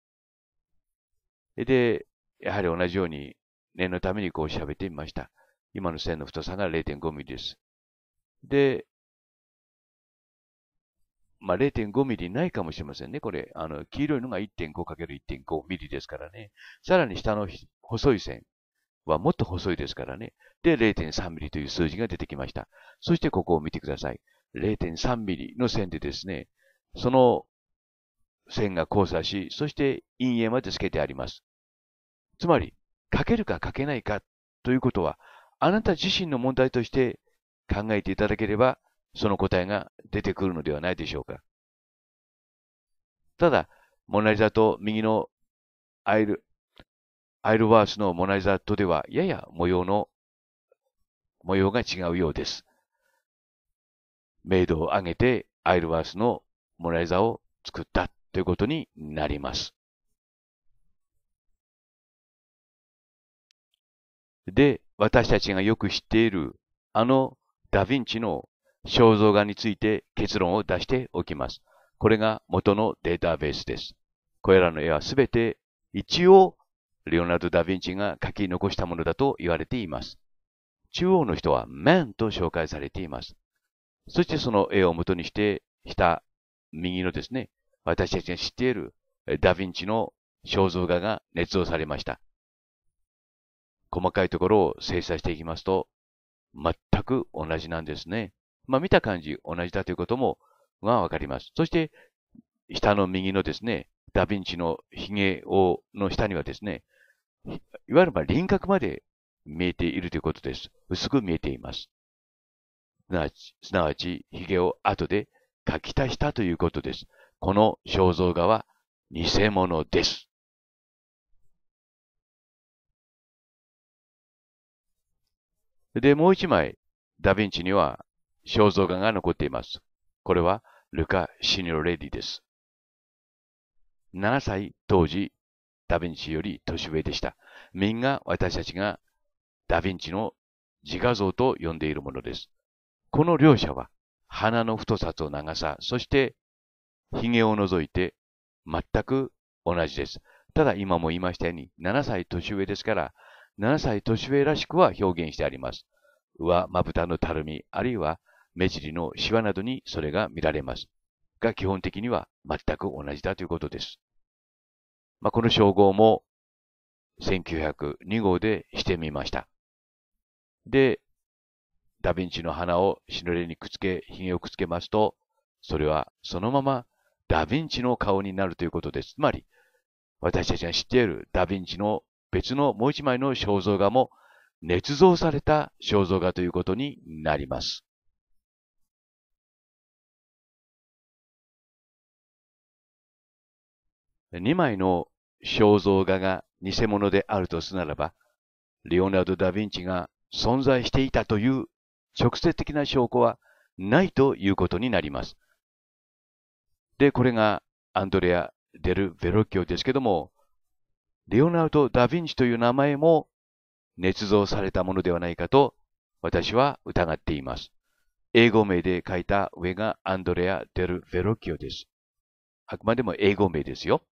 で、やはり同じように念のためにこう喋ってみました。今の線の太さが0.5ミリです。で、まあ、0.5ミリないかもしれませんね。これ、あの、黄色いのが 1.5×1.5 ミリですからね。さらに下の細い線はもっと細いですからね。で、0.3ミリという数字が出てきました。そしてここを見てください。0.3ミリの線でですね、その線が交差し、そして陰影までつけてあります。つまり、書けるか書けないかということは、あなた自身の問題として考えていただければ、その答えが出てくるのではないでしょうか。ただ、モナリザと右のアイル、アイルワースのモナリザとでは、やや模様の、模様が違うようです。メイドを上げてアイルワースのモナリザを作ったということになります。で、私たちがよく知っているあのダヴィンチの肖像画について結論を出しておきます。これが元のデータベースです。これらの絵はすべて一応レオナルド・ダ・ヴィンチが書き残したものだと言われています。中央の人はメンと紹介されています。そしてその絵を元にして、下、右のですね、私たちが知っているダヴィンチの肖像画が捏造されました。細かいところを精査していきますと、全く同じなんですね。まあ見た感じ同じだということも、がわかります。そして、下の右のですね、ダヴィンチの髭を、の下にはですね、いわゆるま輪郭まで見えているということです。薄く見えています。すなわち、すなわち、髭を後で書き足したということです。この肖像画は偽物です。で、もう一枚、ダヴィンチには肖像画が残っています。これはルカ・シニョレディです。7歳当時、ダヴィンチより年上でした。みんな私たちがダヴィンチの自画像と呼んでいるものです。この両者は、鼻の太さと長さ、そして髭を除いて全く同じです。ただ今も言いましたように、7歳年上ですから、7歳年上らしくは表現してあります。上まぶたのたるみ、あるいは目尻のシワなどにそれが見られます。が基本的には全く同じだということです。まあ、この称号も1902号でしてみました。で、ダヴィンチの鼻をしのれにくっつけ、髭をくっつけますと、それはそのままダヴィンチの顔になるということです。つまり、私たちが知っているダヴィンチの別のもう一枚の肖像画も、捏造された肖像画ということになります。2枚の肖像画が偽物であるとすならば、レオナルド・ダ・ヴィンチが存在していたという直接的な証拠はないということになります。で、これがアンドレア・デル・ベロッキオですけども、レオナルド・ダ・ヴィンチという名前も捏造されたものではないかと私は疑っています。英語名で書いた上がアンドレア・デル・ベロッキオです。あくまでも英語名ですよ。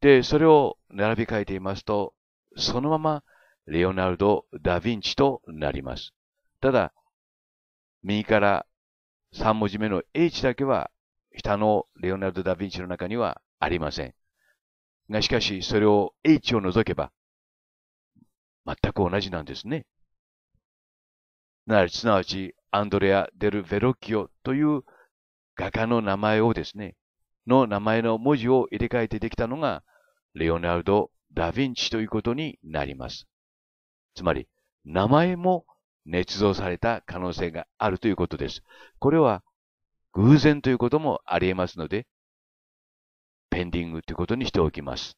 で、それを並び替えていますと、そのままレオナルド・ダ・ヴィンチとなります。ただ、右から3文字目の H だけは下のレオナルド・ダ・ヴィンチの中にはありません。が、しかし、それを H を除けば、全く同じなんですね。なら、すなわち、アンドレア・デル・ヴェロキオという画家の名前をですね、の名前の文字を入れ替えてできたのが、レオナルド・ダ・ヴィンチということになります。つまり、名前も捏造された可能性があるということです。これは偶然ということもあり得ますので、ペンディングということにしておきます。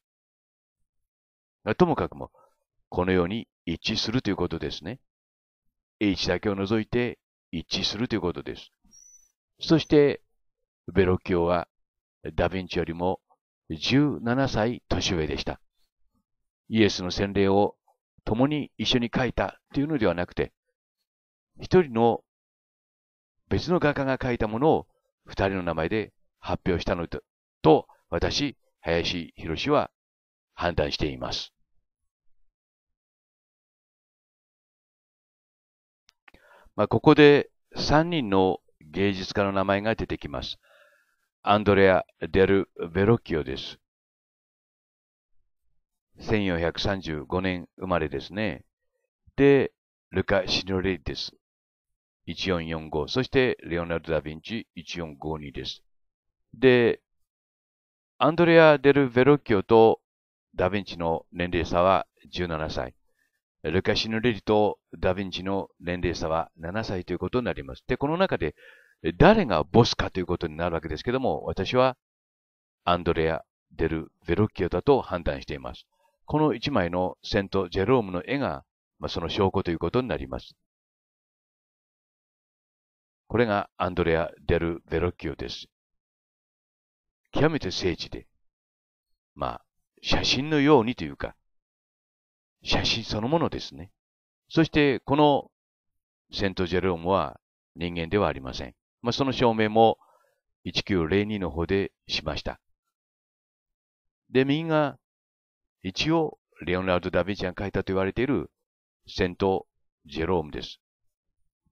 ともかくも、このように一致するということですね。H だけを除いて一致するということです。そして、ベロキオはダヴィンチよりも17歳年上でした。イエスの洗礼を共に一緒に書いたというのではなくて、一人の別の画家が描いたものを二人の名前で発表したのと、と私、林博は判断しています。まあ、ここで三人の芸術家の名前が出てきます。アンドレア・デル・ベロッキオです。1435年生まれですね。で、ルカ・シノレリです。1445。そして、レオナルド・ダ・ヴィンチ1452です。で、アンドレア・デル・ヴェロッキオとダ・ヴィンチの年齢差は17歳。ルカシヌ・レリとダ・ヴィンチの年齢差は7歳ということになります。で、この中で誰がボスかということになるわけですけども、私はアンドレア・デル・ヴェロッキオだと判断しています。この一枚のセント・ジェロームの絵が、まあ、その証拠ということになります。これがアンドレア・デル・ベロッキオです。極めて聖地で、まあ、写真のようにというか、写真そのものですね。そして、このセント・ジェロームは人間ではありません。まあ、その証明も1902の方でしました。で、右が一応、レオナルド・ダ・ヴィンチが書いたと言われているセント・ジェロームです。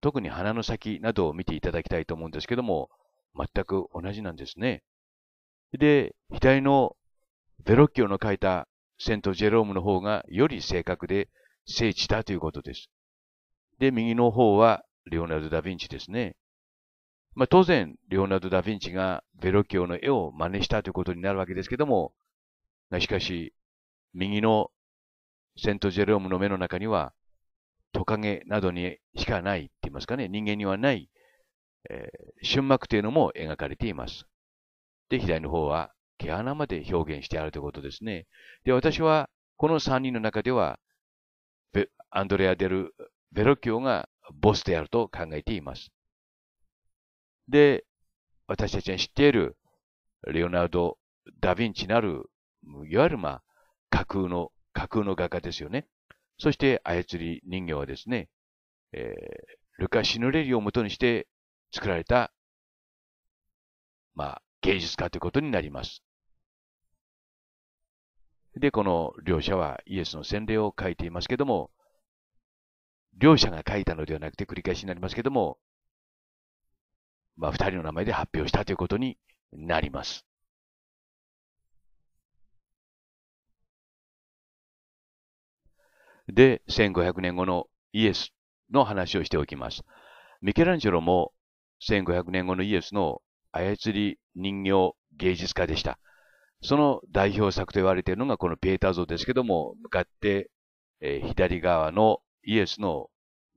特に鼻の先などを見ていただきたいと思うんですけども、全く同じなんですね。で、左のベロッキオの書いたセント・ジェロームの方がより正確で聖地だということです。で、右の方はレオナルド・ダ・ヴィンチですね。まあ、当然、レオナルド・ダ・ヴィンチがベロッキオの絵を真似したということになるわけですけども、しかし、右のセント・ジェロームの目の中には、トカゲなどにしかないって言いますかね、人間にはない、えー、春幕というのも描かれています。で、左の方は毛穴まで表現してあるということですね。で、私はこの3人の中では、アンドレア・デル・ベロキオがボスであると考えています。で、私たちが知っているレオナルド・ダ・ヴィンチなる、いわゆるまあ、架空の、架空の画家ですよね。そして操り人形はですね、えー、ルカ・シヌレリをもとにして作られた、まあ、芸術家ということになります。で、この両者はイエスの洗礼を書いていますけども、両者が書いたのではなくて繰り返しになりますけども、まあ、二人の名前で発表したということになります。で、1500年後のイエスの話をしておきます。ミケランジェロも1500年後のイエスの操り人形芸術家でした。その代表作と言われているのがこのピエター像ですけども、向かって、えー、左側のイエスの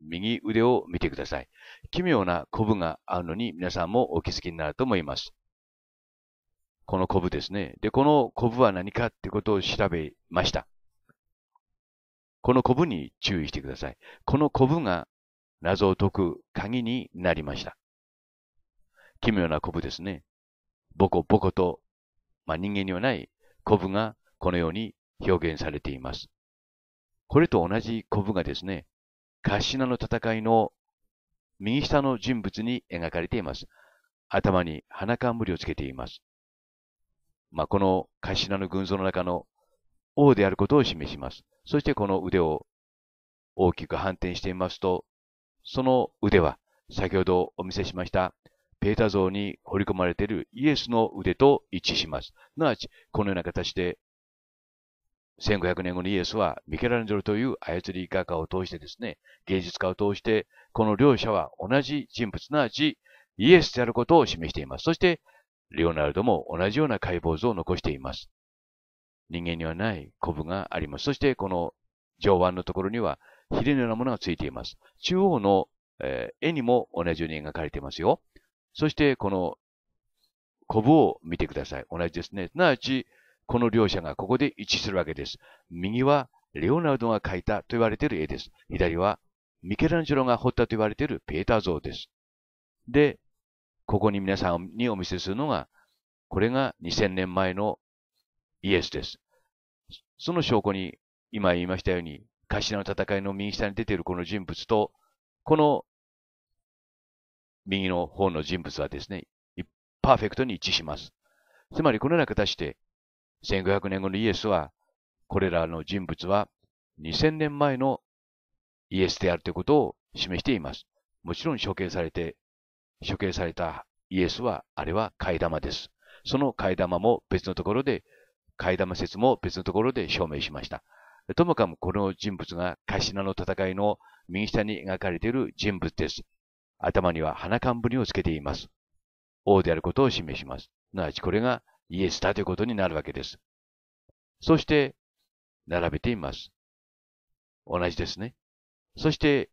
右腕を見てください。奇妙なコブがあるのに皆さんもお気づきになると思います。このコブですね。で、このコブは何かってことを調べました。このコブに注意してください。このコブが謎を解く鍵になりました。奇妙なコブですね。ボコボコと、まあ、人間にはないコブがこのように表現されています。これと同じコブがですね、カシナの戦いの右下の人物に描かれています。頭に花冠をつけています。まあ、このカシナの群像の中の王であることを示します。そしてこの腕を大きく反転してみますと、その腕は先ほどお見せしましたペータ像に彫り込まれているイエスの腕と一致します。すなわち、このような形で、1500年後のイエスはミケランジルという操り画家を通してですね、芸術家を通して、この両者は同じ人物、すなわちイエスであることを示しています。そして、レオナルドも同じような解剖図を残しています。人間にはないコブがあります。そしてこの上腕のところにはヒレのようなものがついています。中央の、えー、絵にも同じように描かれていますよ。そしてこのコブを見てください。同じですね。すなわち、この両者がここで一致するわけです。右はレオナルドが描いたと言われている絵です。左はミケランジェロが彫ったと言われているペーター像です。で、ここに皆さんにお見せするのが、これが2000年前のイエスです。その証拠に、今言いましたように、頭の戦いの右下に出ているこの人物と、この右の方の人物はですね、パーフェクトに一致します。つまり、このような形で、1500年後のイエスは、これらの人物は2000年前のイエスであるということを示しています。もちろん処刑されて、処刑されたイエスは、あれは替え玉です。その替え玉も別のところで替え玉説も別のところで証明しました。ともかくこの人物がカシナの戦いの右下に描かれている人物です。頭には花冠をつけています。王であることを示します。すなわちこれがイエスだということになるわけです。そして、並べています。同じですね。そして、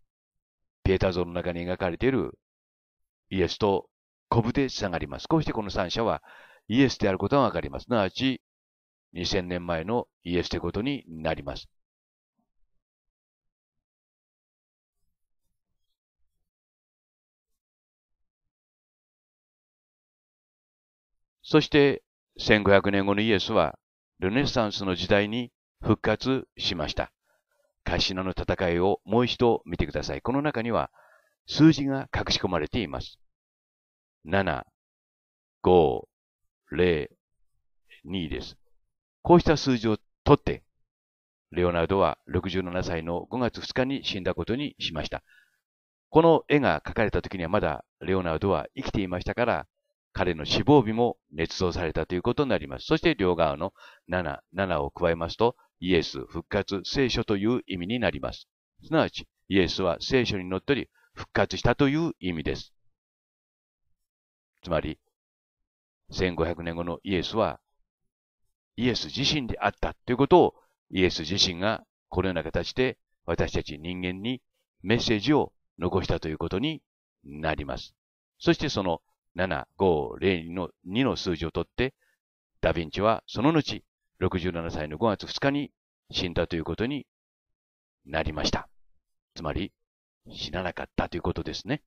ピエタ像の中に描かれているイエスとコブで繋がります。こうしてこの三者はイエスであることがわかります。すなわち、2000年前のイエスうことになります。そして1500年後のイエスはルネサンスの時代に復活しました。カシナの戦いをもう一度見てください。この中には数字が隠し込まれています。7、5、0、2です。こうした数字をとって、レオナルドは67歳の5月2日に死んだことにしました。この絵が描かれた時にはまだレオナルドは生きていましたから、彼の死亡日も捏造されたということになります。そして両側の7、7を加えますと、イエス、復活、聖書という意味になります。すなわち、イエスは聖書にのっとり復活したという意味です。つまり、1500年後のイエスはイエス自身であったということを、イエス自身がこのような形で私たち人間にメッセージを残したということになります。そしてその7、5、0の2の数字をとって、ダヴィンチはその後、67歳の5月2日に死んだということになりました。つまり、死ななかったということですね。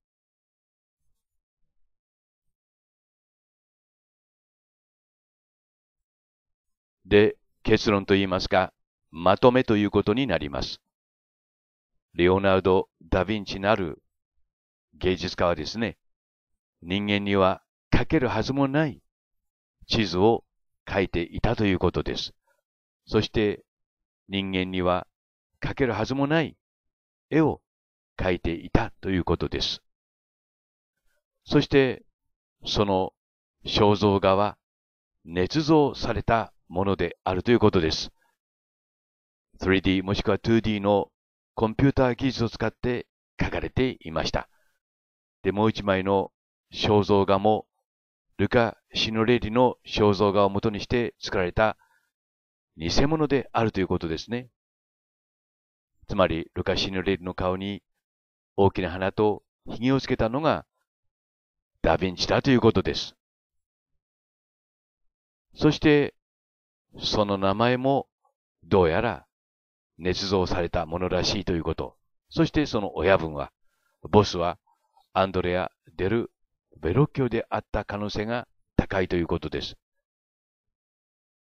で、結論と言いますか、まとめということになります。レオナルド・ダ・ヴィンチなる芸術家はですね、人間には描けるはずもない地図を書いていたということです。そして人間には描けるはずもない絵を描いていたということです。そしてその肖像画は捏造されたものであるということです。3D もしくは 2D のコンピューター技術を使って書かれていました。で、もう一枚の肖像画も、ルカ・シノレリの肖像画を元にして作られた偽物であるということですね。つまり、ルカ・シノレリの顔に大きな鼻と髭をつけたのがダヴィンチだということです。そして、その名前も、どうやら、捏造されたものらしいということ。そしてその親分は、ボスは、アンドレア・デル・ベロッキョであった可能性が高いということです。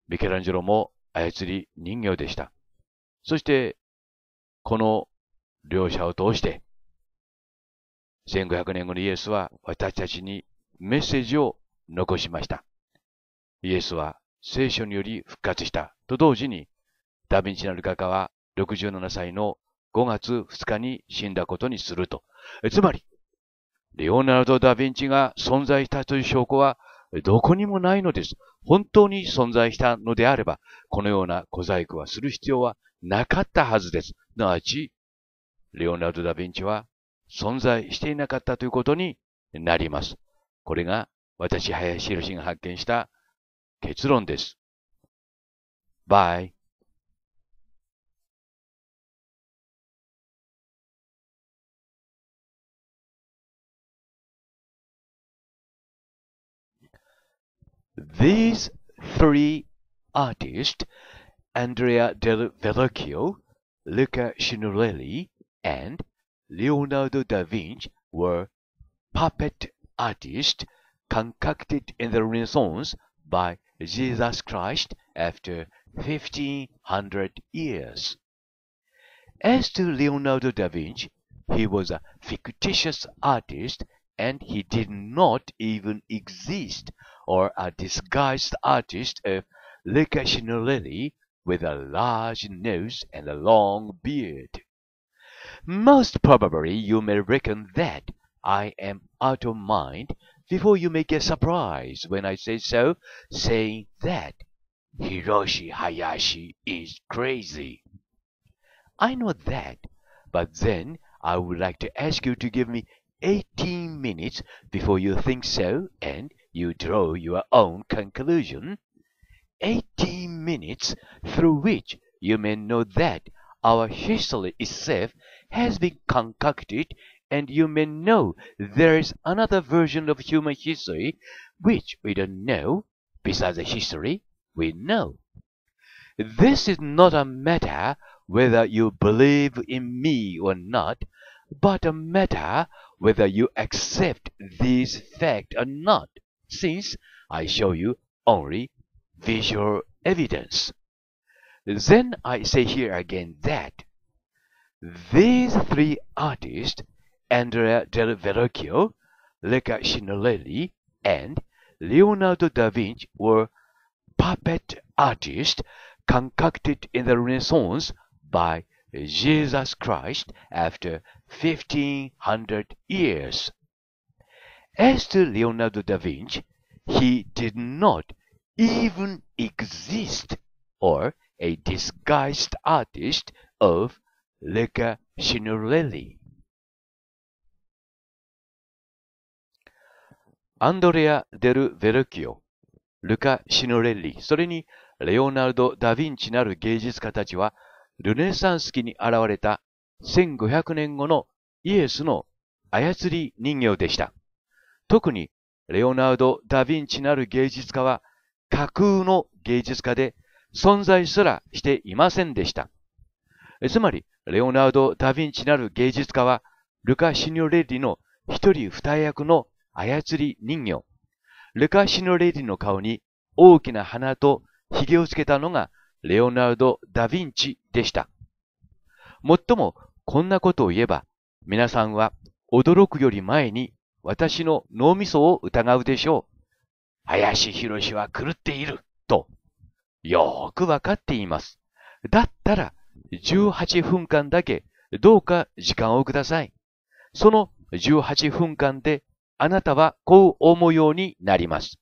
ミケランジェロも操り人形でした。そして、この両者を通して、1500年後のイエスは私たちにメッセージを残しました。イエスは聖書により復活したと同時に、ダヴィンチなる画家は67歳の5月2日に死んだことにすると。つまり、レオナルド・ダ・ヴィンチが存在したという証拠はどこにもないのです。本当に存在したのであれば、このような小細工はする必要はなかったはずです。すなわち、レオナルド・ダ・ヴィンチは存在していなかったということになります。これが私、林博士が発見した結論です。Bye. These three artists, Andrea del Verrocchio, Luca Signorelli, and Leonardo da Vinci, were puppet artists concocted in the Renaissance by Jesus Christ after 1500 years. As to Leonardo da Vinci, he was a fictitious artist and he did not even exist or a disguised artist of Lecationarelli with a large nose and a long beard. Most probably you may reckon that I am out of mind before you make a surprise, when I say so, saying that Hiroshi Hayashi is crazy. I know that, but then I would like to ask you to give me 18 minutes before you think so and you draw your own conclusion. 18 minutes through which you may know that our history itself has been concocted and you may know there is another version of human history which we don't know besides the history we know. This is not a matter whether you believe in me or not, but a matter whether you accept this fact or not, since I show you only visual evidence. Then I say here again that these three artists Andrea del Verrocchio, Luca Signorelli, and Leonardo da Vinci were puppet artists concocted in the Renaissance by Jesus Christ after 1500 years. As to Leonardo da Vinci, he did not even exist or a disguised artist of Luca Signorelli. アンドレア・デル・ヴェルキオ、ルカ・シノレッリ、それにレオナルド・ダ・ヴィンチなる芸術家たちは、ルネサンス期に現れた1500年後のイエスの操り人形でした。特にレオナルド・ダ・ヴィンチなる芸術家は架空の芸術家で存在すらしていませんでした。つまり、レオナルド・ダ・ヴィンチなる芸術家は、ルカ・シニョレッリの一人二役の操り人形、ルカシノレディの顔に大きな鼻と髭をつけたのがレオナルド・ダ・ヴィンチでした。もっともこんなことを言えば、皆さんは驚くより前に私の脳みそを疑うでしょう。林博士は狂っている、と。よーくわかっています。だったら、18分間だけ、どうか時間をください。その18分間であなたはこう思うようになります。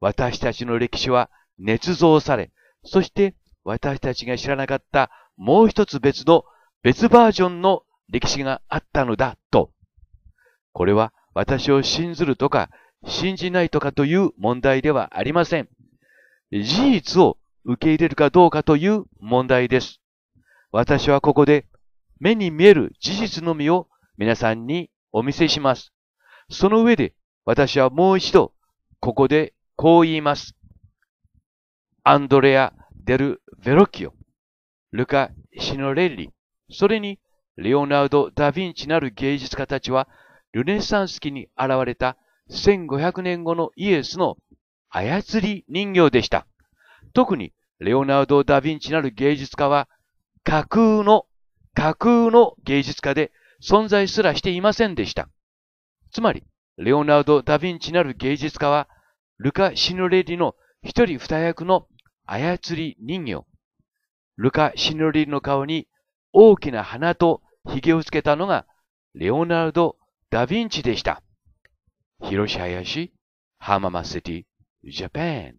私たちの歴史は捏造され、そして私たちが知らなかったもう一つ別の別バージョンの歴史があったのだと。これは私を信ずるとか信じないとかという問題ではありません。事実を受け入れるかどうかという問題です。私はここで目に見える事実のみを皆さんにお見せします。その上で、私はもう一度、ここでこう言います。アンドレア・デル・ヴェロキオ、ルカ・シノレッリ、それに、レオナルド・ダ・ヴィンチなる芸術家たちは、ルネサンス期に現れた1500年後のイエスの操り人形でした。特に、レオナルド・ダ・ヴィンチなる芸術家は、架空の、架空の芸術家で存在すらしていませんでした。つまり、レオナルド・ダ・ヴィンチなる芸術家は、ルカ・シノレリの一人二役の操り人形、ルカ・シノレリの顔に大きな鼻と髭をつけたのが、レオナルド・ダ・ヴィンチでした。広し林、浜松シティ、ジャパン。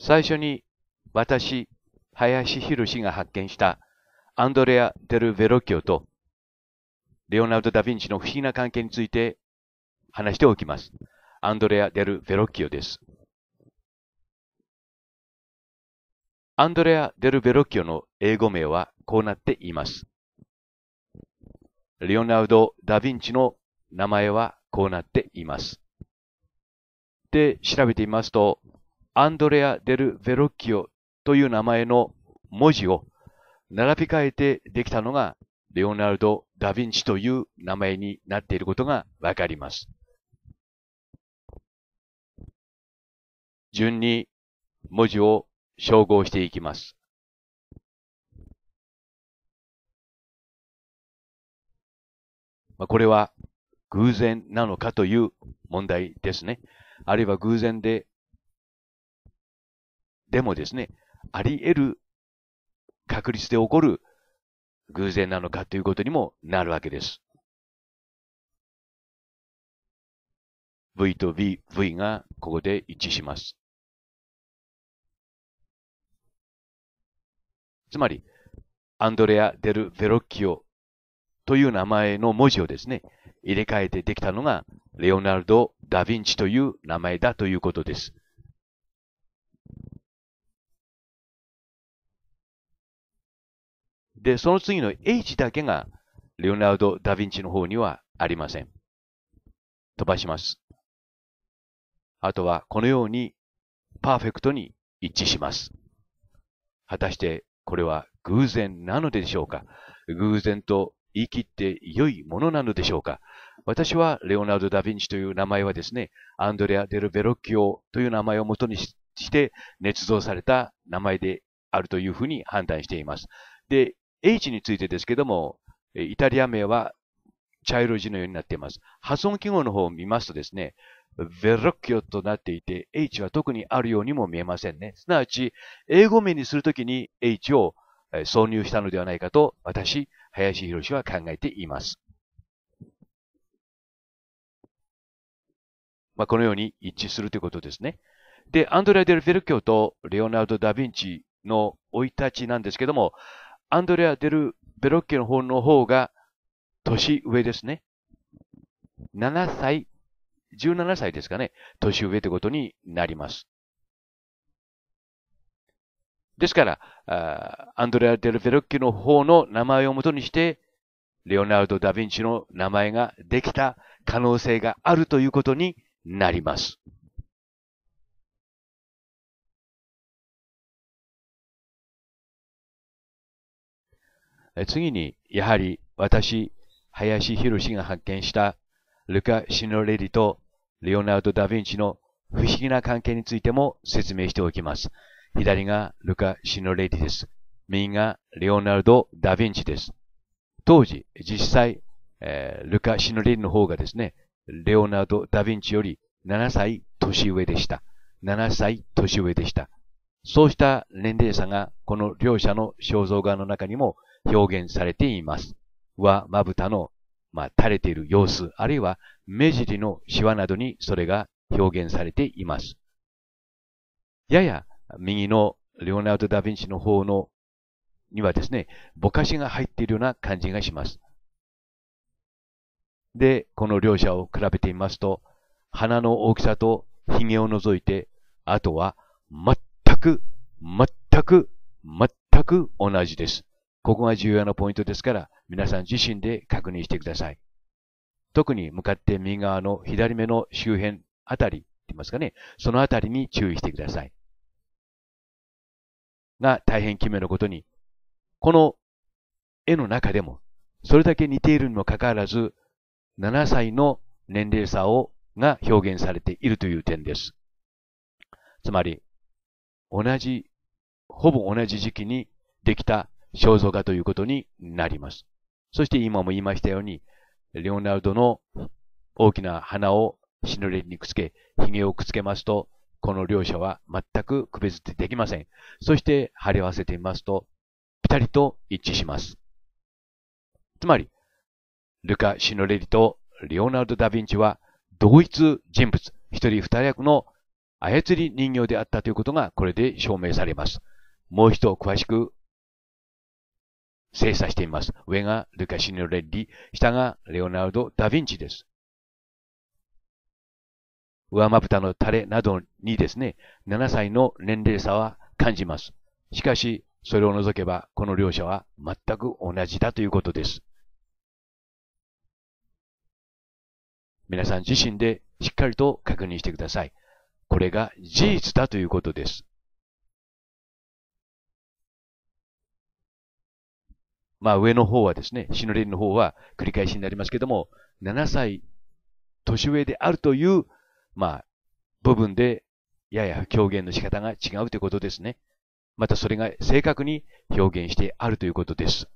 最初に私、林博が発見したアンドレア・デル・ヴェロキオと、レオナルド・ダ・ヴィンチの不思議な関係について話しておきます。アンドレア・デル・ヴェロキオです。アンドレア・デル・ヴェロキオの英語名はこうなっています。レオナルド・ダ・ヴィンチの名前はこうなっています。で、調べてみますと、アンドレア・デル・ヴェロキオという名前の文字を並び替えてできたのが、レオナルド・ダ・ヴィンチという名前になっていることがわかります。順に文字を照合していきます。まあ、これは偶然なのかという問題ですね。あるいは偶然で、でもですね、あり得る確率で起こる偶然なのかということにもなるわけです。V と V、V がここで一致します。つまり、アンドレア・デル・ヴェロッキオという名前の文字をですね、入れ替えてできたのが、レオナルド・ダ・ヴィンチという名前だということです。で、その次の H だけが、レオナルド・ダ・ヴィンチの方にはありません。飛ばします。あとは、このように、パーフェクトに一致します。果たして、これは偶然なのでしょうか偶然と言い切って良いものなのでしょうか私は、レオナルド・ダ・ヴィンチという名前はですね、アンドレア・デル・ベロッキオという名前をもとにして、捏造された名前であるというふうに判断しています。で、H についてですけども、イタリア名は茶色字のようになっています。発音記号の方を見ますとですね、ベロッキオとなっていて、H は特にあるようにも見えませんね。すなわち、英語名にするときに H を挿入したのではないかと、私、林博士は考えています。まあ、このように一致するということですね。で、アンドレア・デル・フェルキョとレオナルド・ダ・ヴィンチの生い立ちなんですけども、アンドレア・デル・ベロッケの方の方が年上ですね。7歳、17歳ですかね。年上ってことになります。ですから、アンドレア・デル・ベロッケの方の名前をもとにして、レオナルド・ダ・ヴィンチの名前ができた可能性があるということになります。次に、やはり私、林博士が発見したルカ・シノレリとレオナルド・ダ・ヴィンチの不思議な関係についても説明しておきます。左がルカ・シノレリです。右がレオナルド・ダ・ヴィンチです。当時、実際、えー、ルカ・シノレリの方がですね、レオナルド・ダ・ヴィンチより7歳年上でした。7歳年上でした。そうした年齢差がこの両者の肖像画の中にも表現されています。上まぶたの、まあ、垂れている様子、あるいは目尻のシワなどにそれが表現されています。やや右のレオナルド・ダ・ヴィンチの方のにはですね、ぼかしが入っているような感じがします。で、この両者を比べてみますと、鼻の大きさと髭を除いて、あとは全く、全く、全く同じです。ここが重要なポイントですから、皆さん自身で確認してください。特に向かって右側の左目の周辺あたりって言いますかね、そのあたりに注意してください。が大変奇妙なことに、この絵の中でも、それだけ似ているにもかかわらず、7歳の年齢差をが表現されているという点です。つまり、同じ、ほぼ同じ時期にできた肖像画ということになります。そして今も言いましたように、レオナルドの大きな花をシノレにくっつけ、髭をくっつけますと、この両者は全く区別できません。そして貼り合わせてみますと、ぴたりと一致します。つまり、ルカ・シノレリとレオナルド・ダ・ヴィンチは同一人物、一人二役の操り人形であったということがこれで証明されます。もう一度詳しく精査しています。上がルカシニレッリ、下がレオナルド・ダ・ヴィンチです。上まぶたの垂れなどにですね、7歳の年齢差は感じます。しかし、それを除けば、この両者は全く同じだということです。皆さん自身でしっかりと確認してください。これが事実だということです。まあ上の方はですね、シノレリの方は繰り返しになりますけども、7歳年上であるという、まあ、部分で、やや表現の仕方が違うということですね。またそれが正確に表現してあるということです。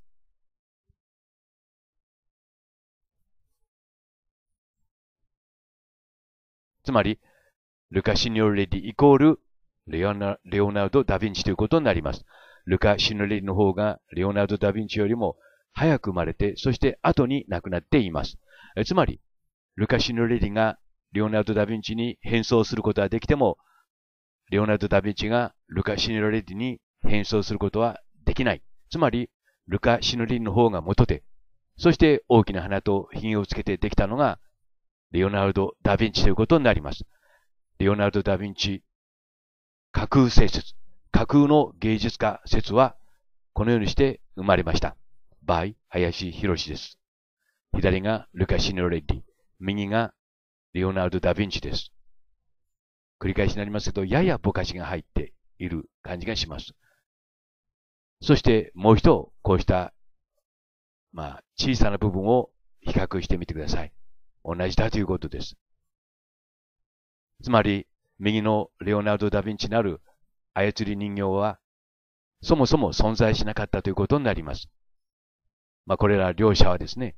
つまり、ルカシニオレディイコールレオナ、レオナルド・ダ・ヴィンチということになります。ルカ・シノレリの方が、レオナルド・ダ・ヴィンチよりも早く生まれて、そして後に亡くなっています。つまり、ルカ・シノレリがレオナルド・ダ・ヴィンチに変装することはできても、レオナルド・ダ・ヴィンチがルカ・シノレリに変装することはできない。つまり、ルカ・シノレリの方が元で、そして大きな花と品をつけてできたのが、レオナルド・ダ・ヴィンチということになります。レオナルド・ダ・ヴィンチ、架空性説。架空の芸術家説は、このようにして生まれました。by 林博です。左がルカ・シネロレッィ、右がレオナルド・ダ・ヴィンチです。繰り返しになりますけど、ややぼかしが入っている感じがします。そしてもう一度、こうした、まあ、小さな部分を比較してみてください。同じだということです。つまり、右のレオナルド・ダ・ヴィンチなる操り人形は、そもそも存在しなかったということになります。まあ、これら両者はですね、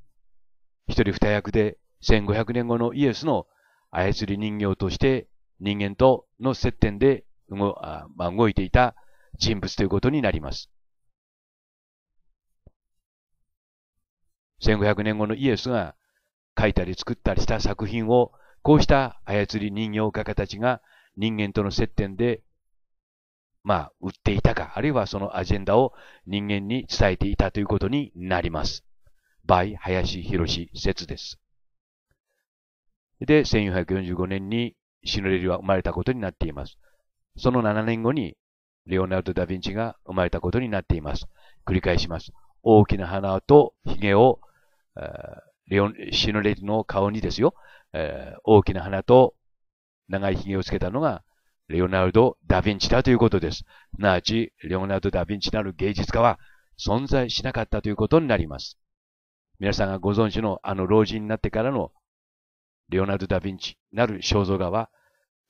一人二役で1500年後のイエスの操り人形として人間との接点で動,、まあ、動いていた人物ということになります。1500年後のイエスが書いたり作ったりした作品をこうした操り人形画家たちが人間との接点でまあ、売っていたか、あるいはそのアジェンダを人間に伝えていたということになります。by 林博説です。で、1445年にシノレリは生まれたことになっています。その7年後に、レオナルド・ダ・ヴィンチが生まれたことになっています。繰り返します。大きな鼻と髭を、レオシノレリの顔にですよ、え大きな鼻と長い髭をつけたのがレオナルド・ダ・ヴィンチだということです。すなわち、レオナルド・ダ・ヴィンチなる芸術家は存在しなかったということになります。皆さんがご存知のあの老人になってからのレオナルド・ダ・ヴィンチなる肖像画は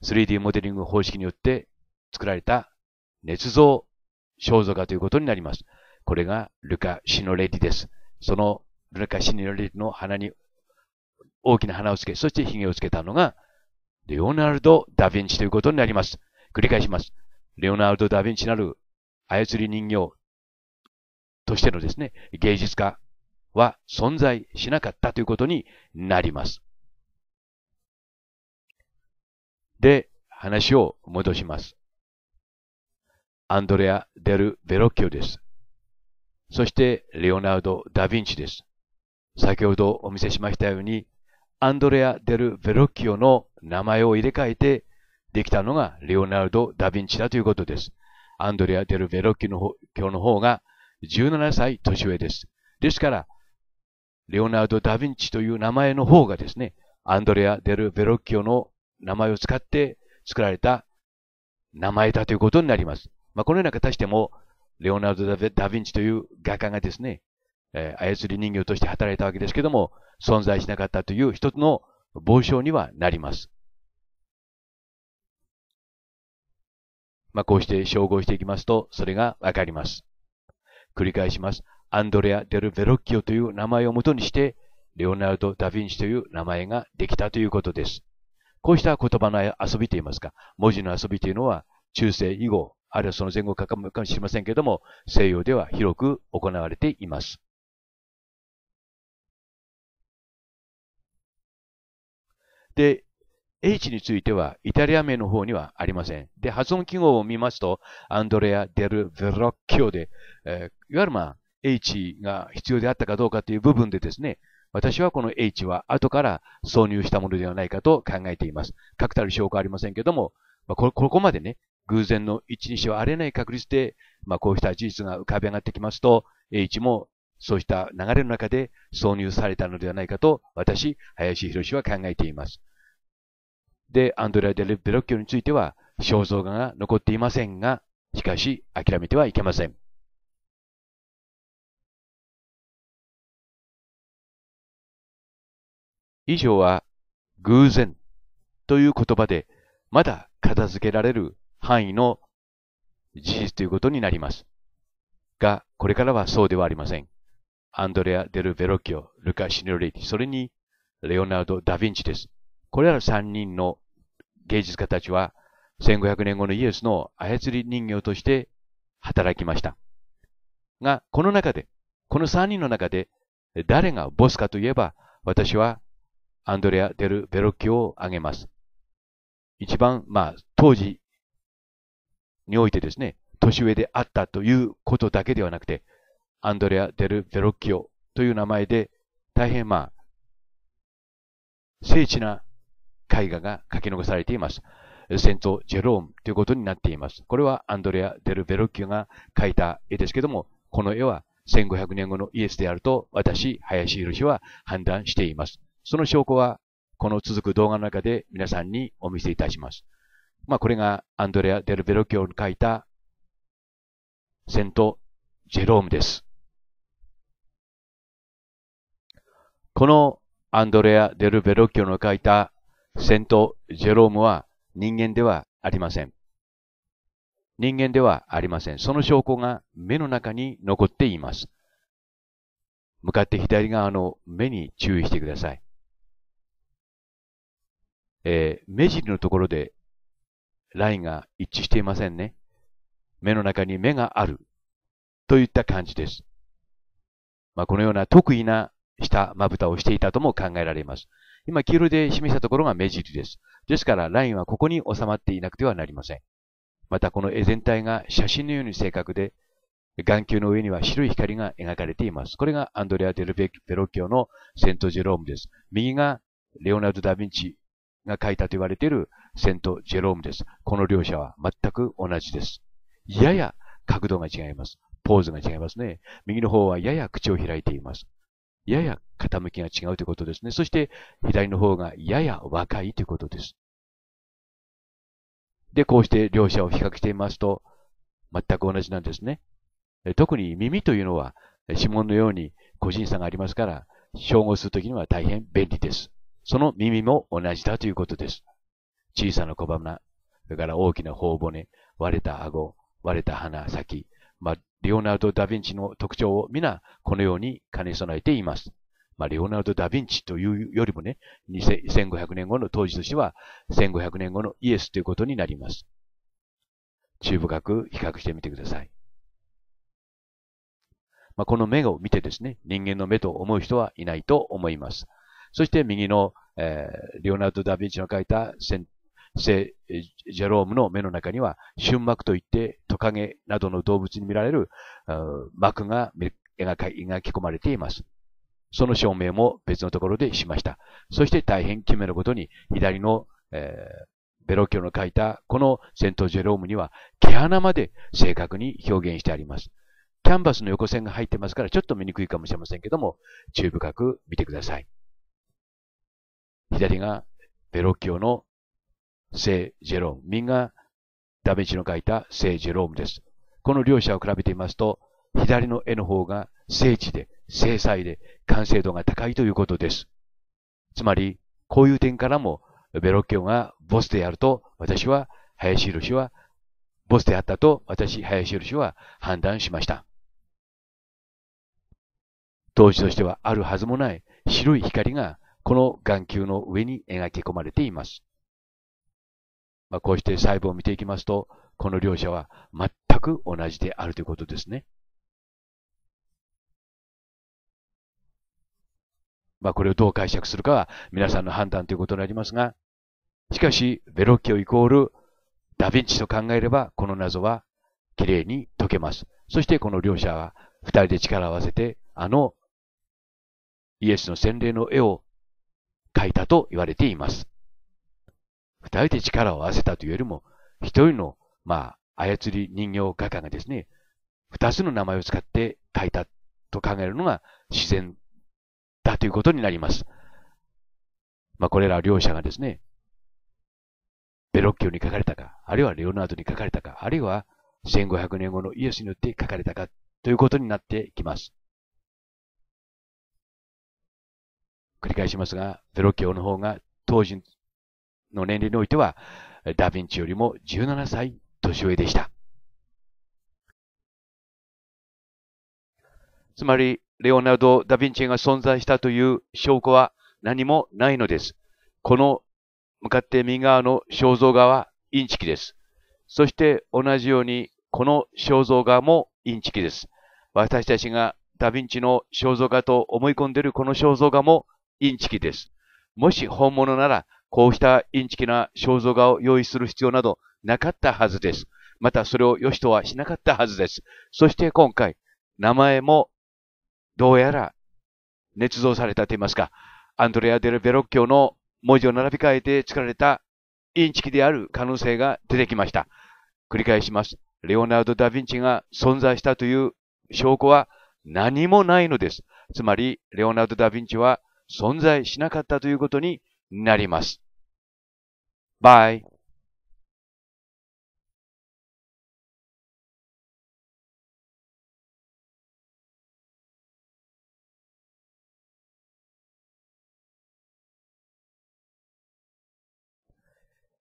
3D モデリング方式によって作られた捏造肖像画ということになります。これがルカ・シノレディです。そのルカ・シノレディの鼻に大きな鼻をつけ、そして髭をつけたのがレオナルド・ダ・ヴィンチということになります。繰り返します。レオナルド・ダ・ヴィンチなる操り人形としてのですね、芸術家は存在しなかったということになります。で、話を戻します。アンドレア・デル・ベロッキオです。そして、レオナルド・ダ・ヴィンチです。先ほどお見せしましたように、アンドレア・デル・ヴェロッキオの名前を入れ替えてできたのがレオナルド・ダ・ヴィンチだということです。アンドレア・デル・ヴェロッキオの方が17歳年上です。ですから、レオナルド・ダ・ヴィンチという名前の方がですね、アンドレア・デル・ヴェロッキオの名前を使って作られた名前だということになります。まあ、このような形でも、レオナルド・ダ・ヴィンチという画家がですね、えー、操り人形として働いたわけですけども、存在しなかったという一つの傍証にはなります。まあ、こうして照合していきますと、それがわかります。繰り返します。アンドレア・デル・ベロッキオという名前をもとにして、レオナルド・ダ・ヴィンチという名前ができたということです。こうした言葉の遊びといいますか、文字の遊びというのは、中世以後、あるいはその前後かもしれませんけれども、西洋では広く行われています。で、H についてはイタリア名の方にはありません。で、発音記号を見ますと、アンドレア・デル・ヴェロッキオで、えー、いわゆるまあ、H が必要であったかどうかという部分でですね、私はこの H は後から挿入したものではないかと考えています。確たる証拠はありませんけども、まあ、ここまでね、偶然の一日はあれない確率で、まあ、こうした事実が浮かび上がってきますと、H もそうした流れの中で挿入されたのではないかと、私、林博士は考えています。で、アンドレア・デル・ベロッキョについては肖像画が残っていませんが、しかし諦めてはいけません。以上は偶然という言葉でまだ片付けられる範囲の事実ということになります。が、これからはそうではありません。アンドレア・デル・ベロッキオ、ルカ・シネロリティ、それにレオナルド・ダ・ヴィンチです。これらの3人の芸術家たちは、1500年後のイエスの操り人形として働きました。が、この中で、この3人の中で、誰がボスかといえば、私はアンドレア・デル・ベロッキを挙げます。一番、まあ、当時においてですね、年上であったということだけではなくて、アンドレア・デル・ベロッキオという名前で、大変まあ、精緻な絵画が書き残されています。セント・ジェロームということになっています。これはアンドレア・デル・ベロッキュが描いた絵ですけども、この絵は1500年後のイエスであると私、林博士は判断しています。その証拠は、この続く動画の中で皆さんにお見せいたします。まあ、これがアンドレア・デル・ベロッキョの描いたセント・ジェロームです。このアンドレア・デル・ベロッキョの描いたセント・ジェロームは人間ではありません。人間ではありません。その証拠が目の中に残っています。向かって左側の目に注意してください。えー、目尻のところでラインが一致していませんね。目の中に目があるといった感じです。まあ、このような特異な下まぶたをしていたとも考えられます。今、黄色で示したところが目尻です。ですから、ラインはここに収まっていなくてはなりません。また、この絵全体が写真のように正確で、眼球の上には白い光が描かれています。これがアンドレア・デルベ・ペロッキオのセント・ジェロームです。右がレオナルド・ダ・ヴィンチが描いたと言われているセント・ジェロームです。この両者は全く同じです。やや角度が違います。ポーズが違いますね。右の方はやや口を開いています。やや傾きが違うということですね。そして、左の方がやや若いということです。で、こうして両者を比較してみますと、全く同じなんですね。特に耳というのは、指紋のように個人差がありますから、照合するときには大変便利です。その耳も同じだということです。小さな小鼻、それから大きな頬骨、割れた顎、割れた鼻先、まレオナルド・ダ・ヴィンチの特徴を皆このように兼ね備えています。まあ、レオナルド・ダ・ヴィンチというよりもね、1500年後の当時としては、1500年後のイエスということになります。注深く比較してみてください。まあ、この目を見てですね、人間の目と思う人はいないと思います。そして右の、えー、レオナルド・ダ・ヴィンチの書いた聖ジェロームの目の中には、瞬膜といってトカゲなどの動物に見られる膜が描き込まれています。その証明も別のところでしました。そして大変奇妙なことに、左の、えー、ベロョの書いたこのセントジェロームには毛穴まで正確に表現してあります。キャンバスの横線が入ってますからちょっと見にくいかもしれませんけども、注意深く見てください。左がベロキオの聖ジェローム。みんなダヴィンチの書いた聖ジェロームです。この両者を比べてみますと、左の絵の方が精緻で、精細で、完成度が高いということです。つまり、こういう点からも、ベロッキョがボスであると、私は、林宏は、ボスであったと、私、林宏は判断しました。当時としてはあるはずもない白い光が、この眼球の上に描き込まれています。まあ、こうして細部を見ていきますと、この両者は全く同じであるということですね。まあ、これをどう解釈するかは皆さんの判断ということになりますが、しかし、ベロッキオイコールダヴィンチと考えれば、この謎はきれいに解けます。そしてこの両者は二人で力を合わせて、あのイエスの洗礼の絵を描いたと言われています。二人で力を合わせたというよりも、一人の、まあ、操り人形画家がですね、二つの名前を使って書いたと考えるのが自然だということになります。まあ、これら両者がですね、ベロッキオに書かれたか、あるいはレオナードに書かれたか、あるいは1500年後のイエスによって書かれたかということになってきます。繰り返しますが、ベロッキオの方が当時の年齢においては、ダヴィンチよりも17歳年上でした。つまり、レオナルド・ダ・ヴィンチが存在したという証拠は何もないのです。この向かって右側の肖像画はインチキです。そして同じようにこの肖像画もインチキです。私たちがダ・ヴィンチの肖像画と思い込んでいるこの肖像画もインチキです。もし本物ならこうしたインチキな肖像画を用意する必要などなかったはずです。またそれを良しとはしなかったはずです。そして今回、名前もどうやら捏造されたと言いますか、アンドレア・デル・ベロッキョの文字を並び替えて作られたインチキである可能性が出てきました。繰り返します。レオナルド・ダ・ヴィンチが存在したという証拠は何もないのです。つまり、レオナルド・ダ・ヴィンチは存在しなかったということになります。by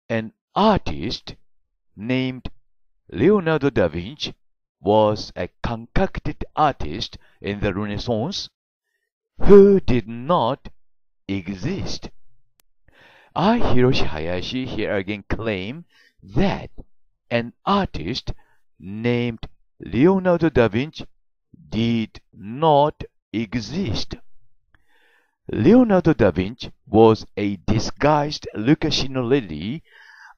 an artist named Leonardo da Vinci was a concocted artist in the Renaissance who did not exist. I, Hiroshi Hayashi, here again claim that an artist named Leonardo da Vinci did not exist. Leonardo da Vinci was a disguised Lucasino lady,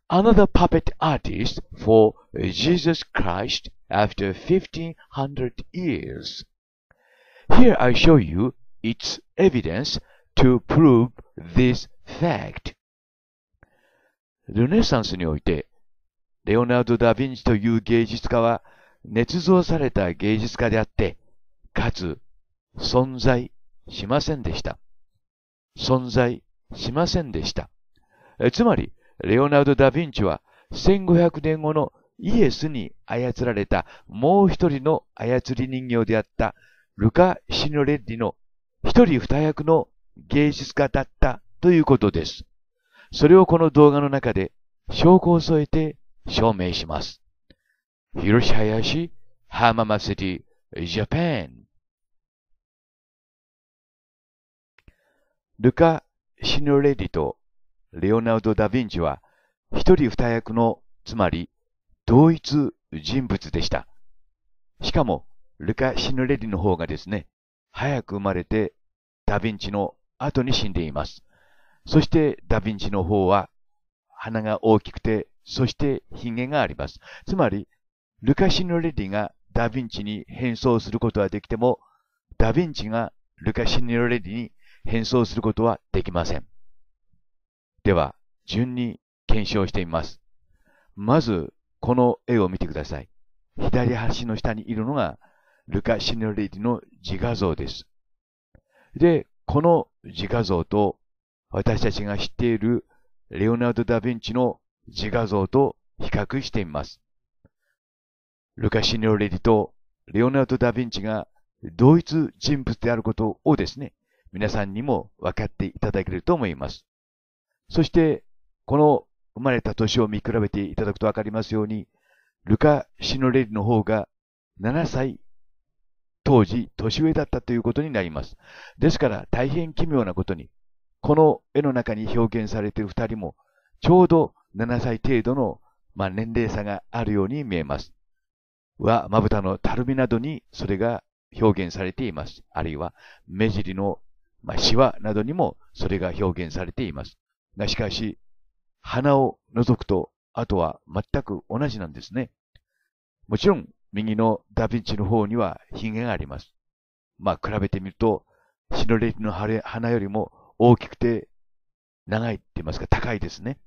another puppet artist for Jesus Christ after 1500 years. Here I show you its evidence to prove this fact. ルネサンスにおいて、レオナルド・ダ・ヴィンチという芸術家は、捏造された芸術家であって、かつ、存在しませんでした。存在しませんでした。つまり、レオナルド・ダ・ヴィンチは、1500年後のイエスに操られたもう一人の操り人形であったルカ・シノレッリの一人二役の芸術家だったということです。それをこの動画の中で証拠を添えて証明します。広島屋ハママシティ、ジャパン。ルカ・シノレディとレオナルド・ダ・ヴィンチは一人二役の、つまり同一人物でした。しかも、ルカ・シノレディの方がですね、早く生まれて、ダ・ヴィンチの後に死んでいます。そしてダヴィンチの方は鼻が大きくて、そして髭があります。つまり、ルカシノレディがダヴィンチに変装することはできても、ダヴィンチがルカシノレディに変装することはできません。では、順に検証してみます。まず、この絵を見てください。左端の下にいるのが、ルカ・シノレディの自画像です。で、この自画像と私たちが知っているレオナルド・ダ・ヴィンチの自画像と比較してみます。ルカシニオレリとレオナルド・ダ・ヴィンチが同一人物であることをですね、皆さんにも分かっていただけると思います。そして、この生まれた年を見比べていただくと分かりますように、ルカ・シノレリの方が7歳、当時年上だったということになります。ですから大変奇妙なことに、この絵の中に表現されている二人も、ちょうど7歳程度の、まあ、年齢差があるように見えます。は、まぶたのたるみなどにそれが表現されています。あるいは、目尻の、まあ、シワなどにもそれが表現されています。が、しかし、鼻を覗くと、あとは全く同じなんですね。もちろん、右のダヴィンチの方には髭があります。まあ、比べてみると、シノレリの花よりも大きくて長いって言いますか、高いですね。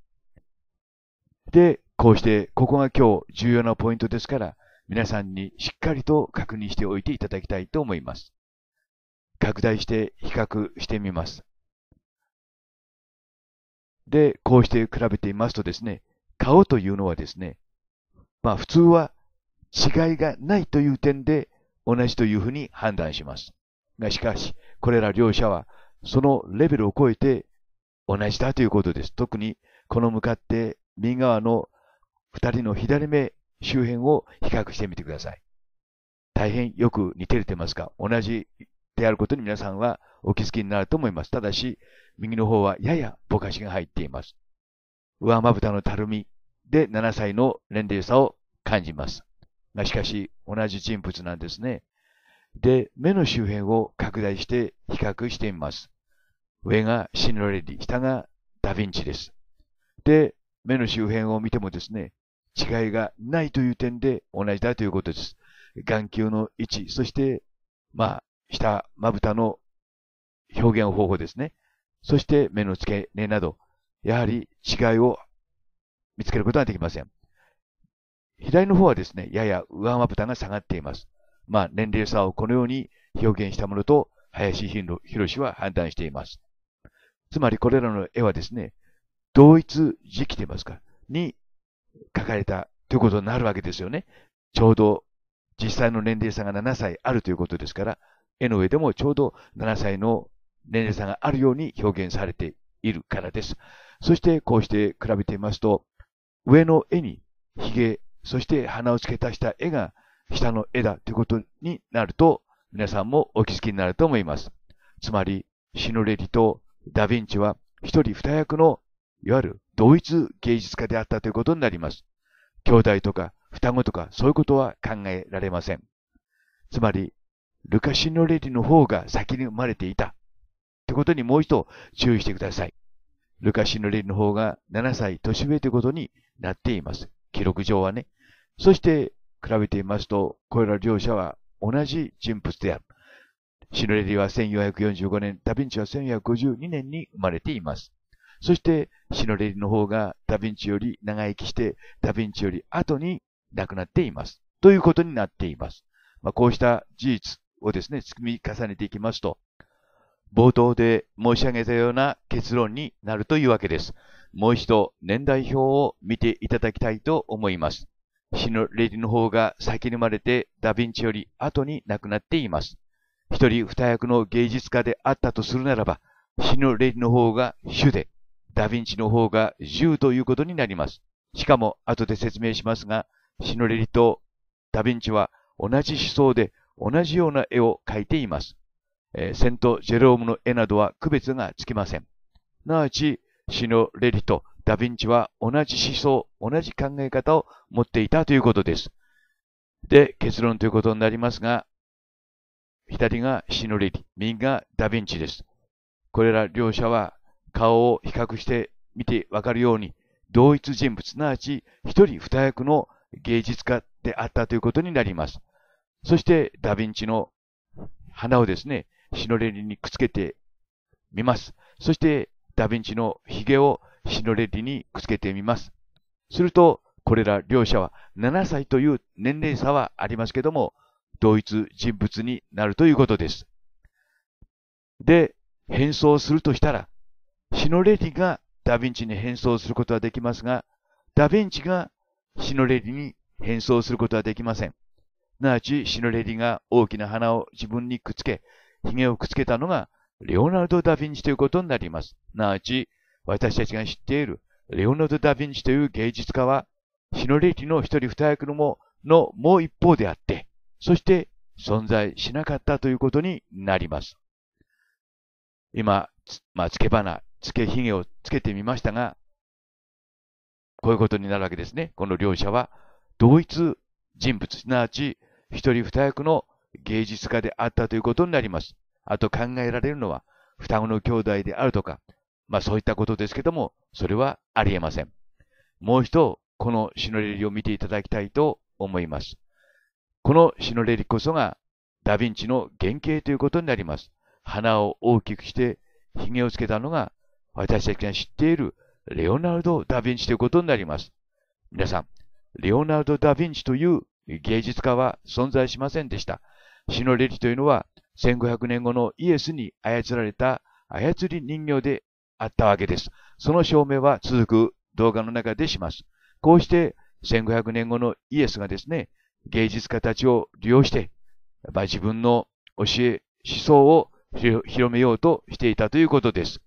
で、こうして、ここが今日重要なポイントですから、皆さんにしっかりと確認しておいていただきたいと思います。拡大して比較してみます。で、こうして比べてみますとですね、顔というのはですね、まあ普通は違いがないという点で同じというふうに判断します。がしかし、これら両者はそのレベルを超えて同じだということです。特に、この向かって右側の二人の左目周辺を比較してみてください。大変よく似てるていますか、同じであることに皆さんはお気づきになると思います。ただし、右の方はややぼかしが入っています。上まぶたのたるみで7歳の年齢差を感じます。しかし、同じ人物なんですね。で、目の周辺を拡大して比較してみます。上がシノレディ、下がダヴィンチです。で、目の周辺を見てもですね、違いがないという点で同じだということです。眼球の位置、そして、まあ、下、まぶたの表現方法ですね。そして目の付け根など、やはり違いを見つけることができません。左の方はですね、やや上まぶたが下がっています。まあ、年齢差をこのように表現したものと、林博は判断しています。つまり、これらの絵はですね、同一時期と言いますか、に描かれたということになるわけですよね。ちょうど実際の年齢差が7歳あるということですから、絵の上でもちょうど7歳の年齢差があるように表現されているからです。そしてこうして比べてみますと、上の絵に髭、そして鼻を付け足した絵が下の絵だということになると、皆さんもお気づきになると思います。つまり、シノレリとダヴィンチは一人二役の、いわゆる同一芸術家であったということになります。兄弟とか双子とかそういうことは考えられません。つまり、ルカシノレリの方が先に生まれていた。ってことにもう一度注意してください。ルカシノレリの方が7歳年上ということになっています。記録上はね。そして、比べてみますと、これら両者は同じ人物である。シノレリは1445年、ダヴィンチは1452年に生まれています。そして、シノレリの方がダヴィンチより長生きして、ダヴィンチより後に亡くなっています。ということになっています。まあ、こうした事実をですね、積み重ねていきますと、冒頭で申し上げたような結論になるというわけです。もう一度年代表を見ていただきたいと思います。死のレディの方が先に生まれてダヴィンチより後に亡くなっています。一人二役の芸術家であったとするならば、死のレディの方が主で、ダヴィンチの方が1ということになります。しかも、後で説明しますが、シノレリとダヴィンチは同じ思想で同じような絵を描いています。えー、セント・ジェロームの絵などは区別がつきません。なあち、死のレリとダヴィンチは同じ思想、同じ考え方を持っていたということです。で、結論ということになりますが、左がシノリリ、右がダヴィンチです。これら両者は顔を比較してみてわかるように、同一人物、すなわち一人二役の芸術家であったということになります。そしてダヴィンチの花をですね、シノレリにくっつけてみます。そしてダヴィンチの髭をシノレリにくっつけてみます。すると、これら両者は7歳という年齢差はありますけども、同一人物になるということです。で、変装するとしたら、シノレリがダヴィンチに変装することはできますが、ダヴィンチがシノレリに変装することはできません。すなわち、シノレリが大きな鼻を自分にくっつけ、髭をくっつけたのが、レオナルド・ダ・ヴィンチということになります。すなわち、私たちが知っているレオナルド・ダ・ヴィンチという芸術家は、シノレの一人二役のも、のもう一方であって、そして存在しなかったということになります。今、つ、まあ、つけ花、つけ髭をつけてみましたが、こういうことになるわけですね。この両者は、同一人物、すなわち、一人二役の芸術家であったということになります。あと考えられるのは、双子の兄弟であるとか、まあそういったことですけども、それはありえません。もう一度、このシノレリを見ていただきたいと思います。このシノレリこそがダヴィンチの原型ということになります。鼻を大きくして、髭をつけたのが私たちが知っているレオナルド・ダ・ヴィンチということになります。皆さん、レオナルド・ダ・ヴィンチという芸術家は存在しませんでした。シノレリというのは1500年後のイエスに操られた操り人形であったわけです。その証明は続く動画の中でします。こうして1500年後のイエスがですね、芸術家たちを利用して、やっぱ自分の教え、思想を広めようとしていたということです。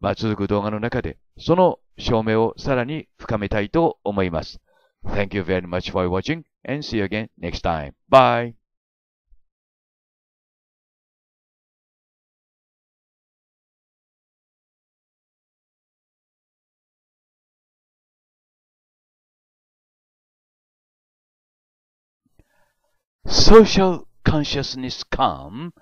まあ、続く動画の中で、その証明をさらに深めたいと思います。Thank you very much for watching and see you again next time. Bye! social consciousness come,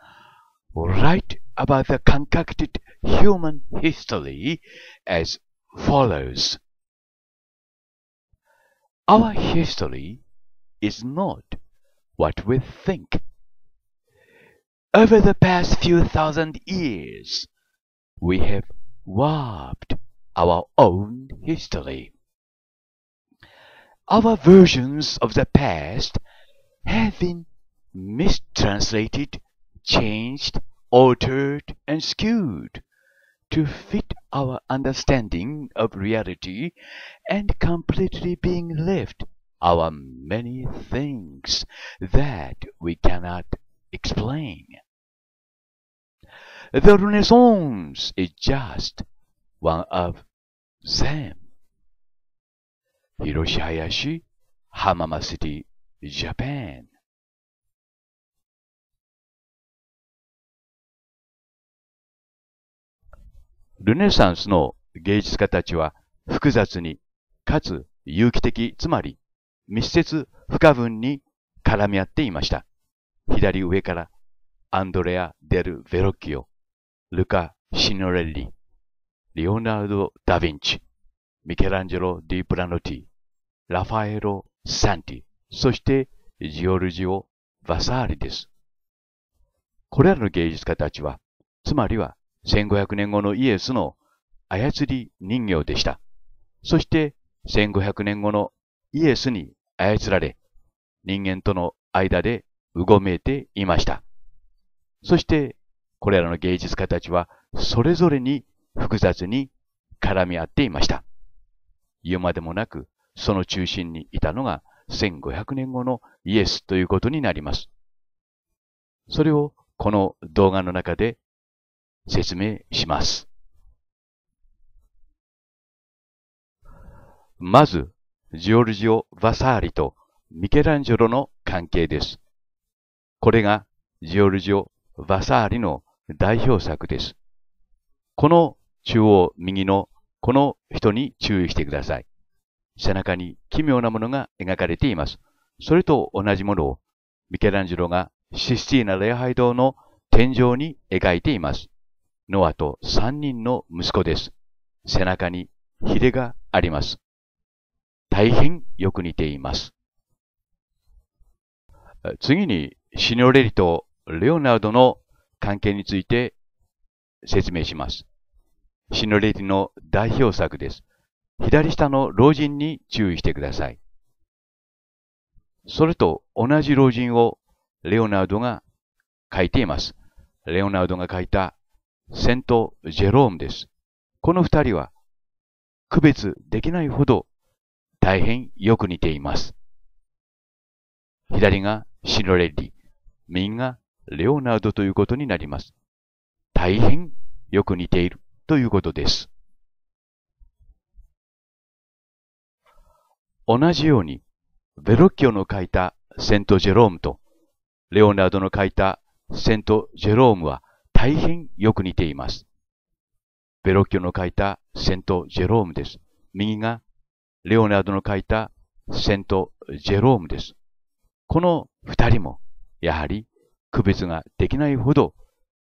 write about the concocted human history as follows. Our history is not what we think. Over the past few thousand years, we have warped our own history. Our versions of the past have been mistranslated, changed, altered, and skewed to fit our understanding of reality and completely being left our many things that we cannot explain. The Renaissance is just one of them. Hiroshi Hayashi, Hamama City, Japan ルネサンスの芸術家たちは複雑に、かつ有機的、つまり密接不可分に絡み合っていました。左上から、アンドレア・デル・ヴェロッキオ、ルカ・シノレッリ、リオナルド・ダ・ヴィンチ、ミケランジェロ・ディ・プラノティ、ラファエロ・サンティ、そしてジオルジオ・バサーリです。これらの芸術家たちは、つまりは1500年後のイエスの操り人形でした。そして1500年後のイエスに操られ、人間との間でうごめいていました。そして、これらの芸術家たちは、それぞれに複雑に絡み合っていました。言うまでもなく、その中心にいたのが1500年後のイエスということになります。それをこの動画の中で説明します。まず、ジオルジオ・ヴァサーリとミケランジョロの関係です。これがジオルジオ・ヴァサーリの代表作です。この中央右のこの人に注意してください。背中に奇妙なものが描かれています。それと同じものをミケランジェロがシスティーナ礼拝堂の天井に描いています。ノアと三人の息子です。背中にヒレがあります。大変よく似ています。次にシニョレリとレオナルドの関係について説明します。シノレリの代表作です。左下の老人に注意してください。それと同じ老人をレオナルドが書いています。レオナルドが書いたセント・ジェロームです。この二人は区別できないほど大変よく似ています。左がシノレッリ、右がレオナルドということになります。大変よく似ているということです。同じように、ベロッキオの書いたセント・ジェロームと、レオナルドの書いたセント・ジェロームは大変よく似ています。ベロッキオの書いたセント・ジェロームです。右がレオナルドの書いたセント・ジェロームです。この二人も、やはり区別ができないほど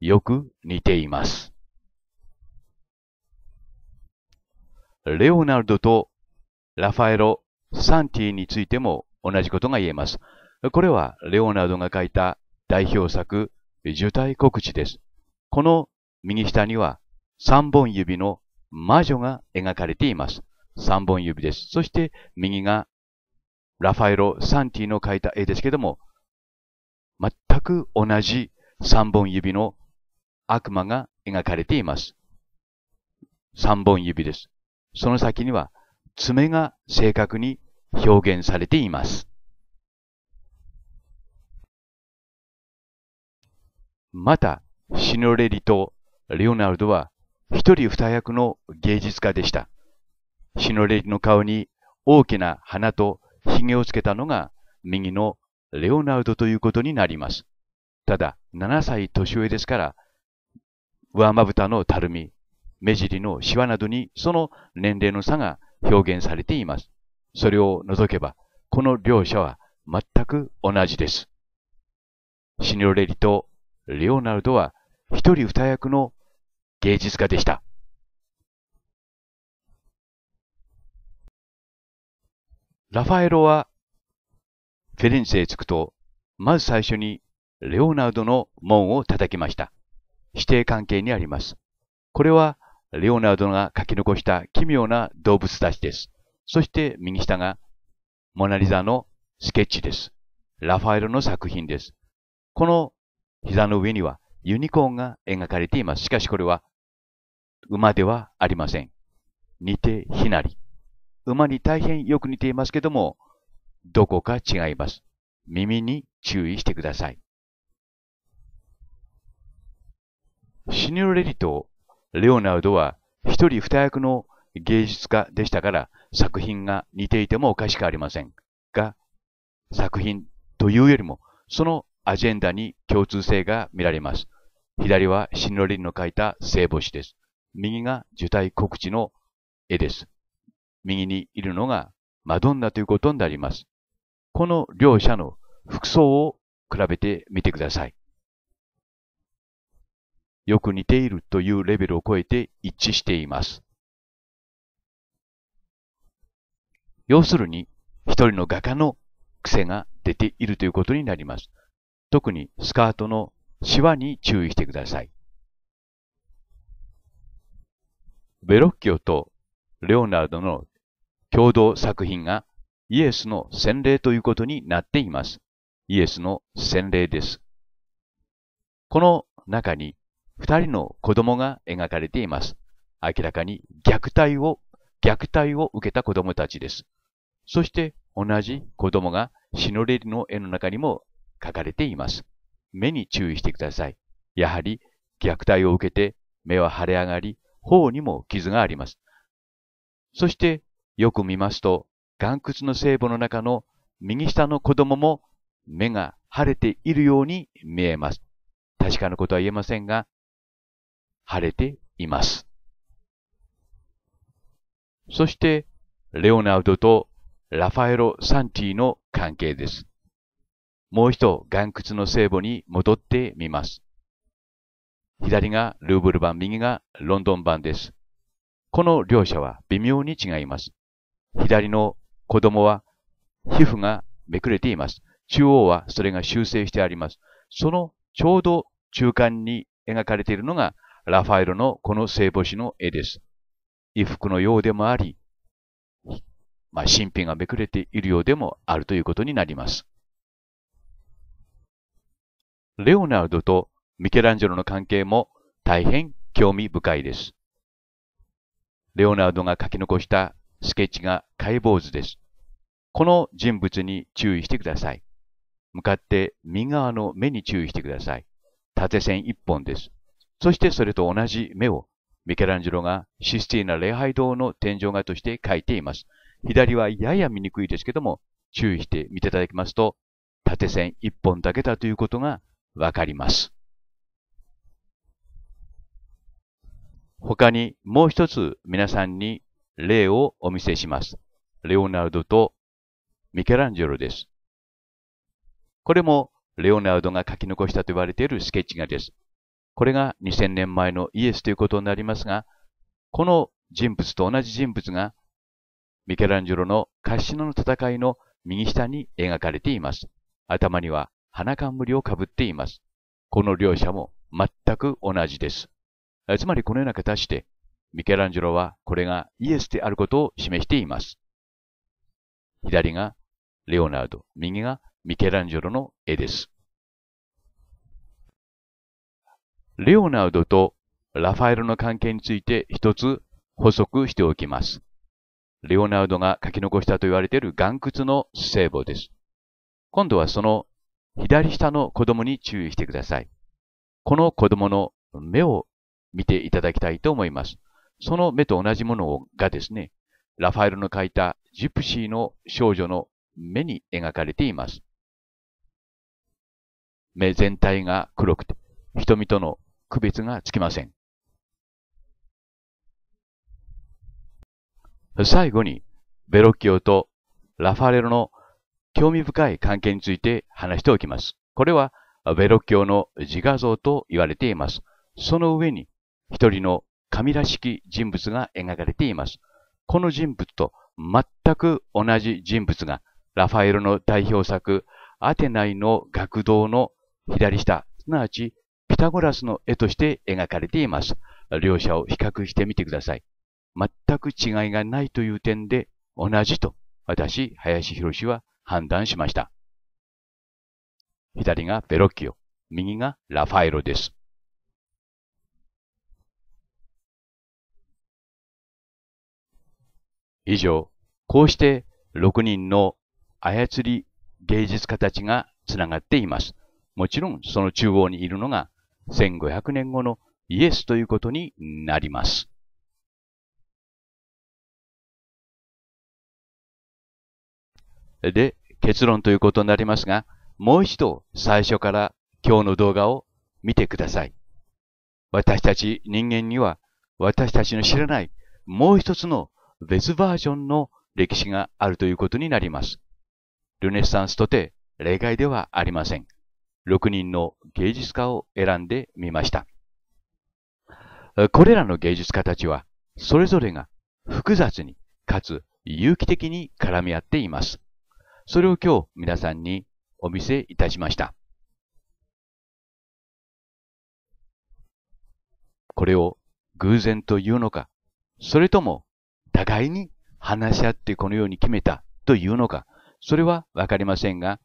よく似ています。レオナルドとラファエロ・サンティについても同じことが言えます。これはレオナルドが書いた代表作、受胎告知です。この右下には3本指の魔女が描かれています。3本指です。そして右がラファエロ・サンティの描いた絵ですけども、全く同じ3本指の悪魔が描かれています。3本指です。その先には爪が正確に表現されています。また、シノレリとレオナルドは一人二役の芸術家でした。シノレリの顔に大きな鼻と髭をつけたのが右のレオナルドということになります。ただ、7歳年上ですから、上まぶたのたるみ、目尻のシワなどにその年齢の差が表現されています。それを除けば、この両者は全く同じです。シニョレリとレオナルドは一人二役の芸術家でした。ラファエロはフェレンツへ着くと、まず最初にレオナルドの門を叩きました。指定関係にあります。これはレオナルドが書き残した奇妙な動物たちです。そして右下がモナリザのスケッチです。ラファエロの作品です。この膝の上にはユニコーンが描かれています。しかしこれは馬ではありません。似て非なり。馬に大変よく似ていますけども、どこか違います。耳に注意してください。シニョレリとレオナルドは一人二役の芸術家でしたから作品が似ていてもおかしくありませんが、作品というよりもそのアジェンダに共通性が見られます。左はシンロリンの描いた聖母子です。右が受胎告知の絵です。右にいるのがマドンナということになります。この両者の服装を比べてみてください。よく似ているというレベルを超えて一致しています。要するに、一人の画家の癖が出ているということになります。特にスカートのシワに注意してください。ベロッキオとレオナルドの共同作品がイエスの洗礼ということになっています。イエスの洗礼です。この中に二人の子供が描かれています。明らかに虐待を、虐待を受けた子供たちです。そして同じ子供がシノレリの絵の中にも描かれています。目に注意してください。やはり虐待を受けて目は腫れ上がり、頬にも傷があります。そしてよく見ますと、岩窟の聖母の中の右下の子供も目が腫れているように見えます。確かなことは言えませんが、晴れています。そして、レオナルドとラファエロ・サンティの関係です。もう一度、岩窟の聖母に戻ってみます。左がルーブル版、右がロンドン版です。この両者は微妙に違います。左の子供は皮膚がめくれています。中央はそれが修正してあります。そのちょうど中間に描かれているのがラファエルのこの聖母子の絵です。衣服のようでもあり、まあ、新品がめくれているようでもあるということになります。レオナルドとミケランジェロの関係も大変興味深いです。レオナルドが書き残したスケッチが解剖図です。この人物に注意してください。向かって右側の目に注意してください。縦線一本です。そしてそれと同じ目をミケランジェロがシスティーナ礼拝堂の天井画として描いています。左はやや見にくいですけども、注意して見ていただきますと、縦線1本だけだということがわかります。他にもう一つ皆さんに例をお見せします。レオナルドとミケランジェロです。これもレオナルドが書き残したと言われているスケッチ画です。これが2000年前のイエスということになりますが、この人物と同じ人物が、ミケランジェロのカシノの戦いの右下に描かれています。頭には花冠をかぶっています。この両者も全く同じです。つまりこのような形で、ミケランジェロはこれがイエスであることを示しています。左がレオナルド、右がミケランジェロの絵です。レオナウドとラファエルの関係について一つ補足しておきます。レオナウドが書き残したと言われている岩窟の聖母です。今度はその左下の子供に注意してください。この子供の目を見ていただきたいと思います。その目と同じものがですね、ラファエルの書いたジプシーの少女の目に描かれています。目全体が黒くて、瞳との区別がつきません。最後に、ベロッキオとラファレロの興味深い関係について話しておきます。これは、ベロッキオの自画像と言われています。その上に、一人の神らしき人物が描かれています。この人物と全く同じ人物が、ラファエロの代表作、アテナイの学童の左下、すなわちタゴラスの絵として描かれています。両者を比較してみてください。全く違いがないという点で同じと私、林博は判断しました。左がベロッキオ、右がラファエロです。以上、こうして6人の操り芸術家たちがつながっています。もちろんその中央にいるのが1500年後のイエスということになります。で、結論ということになりますが、もう一度最初から今日の動画を見てください。私たち人間には私たちの知らないもう一つの別バージョンの歴史があるということになります。ルネサンスとて例外ではありません。6人の芸術家を選んでみました。これらの芸術家たちは、それぞれが複雑に、かつ有機的に絡み合っています。それを今日皆さんにお見せいたしました。これを偶然というのか、それとも互いに話し合ってこのように決めたというのか、それはわかりませんが、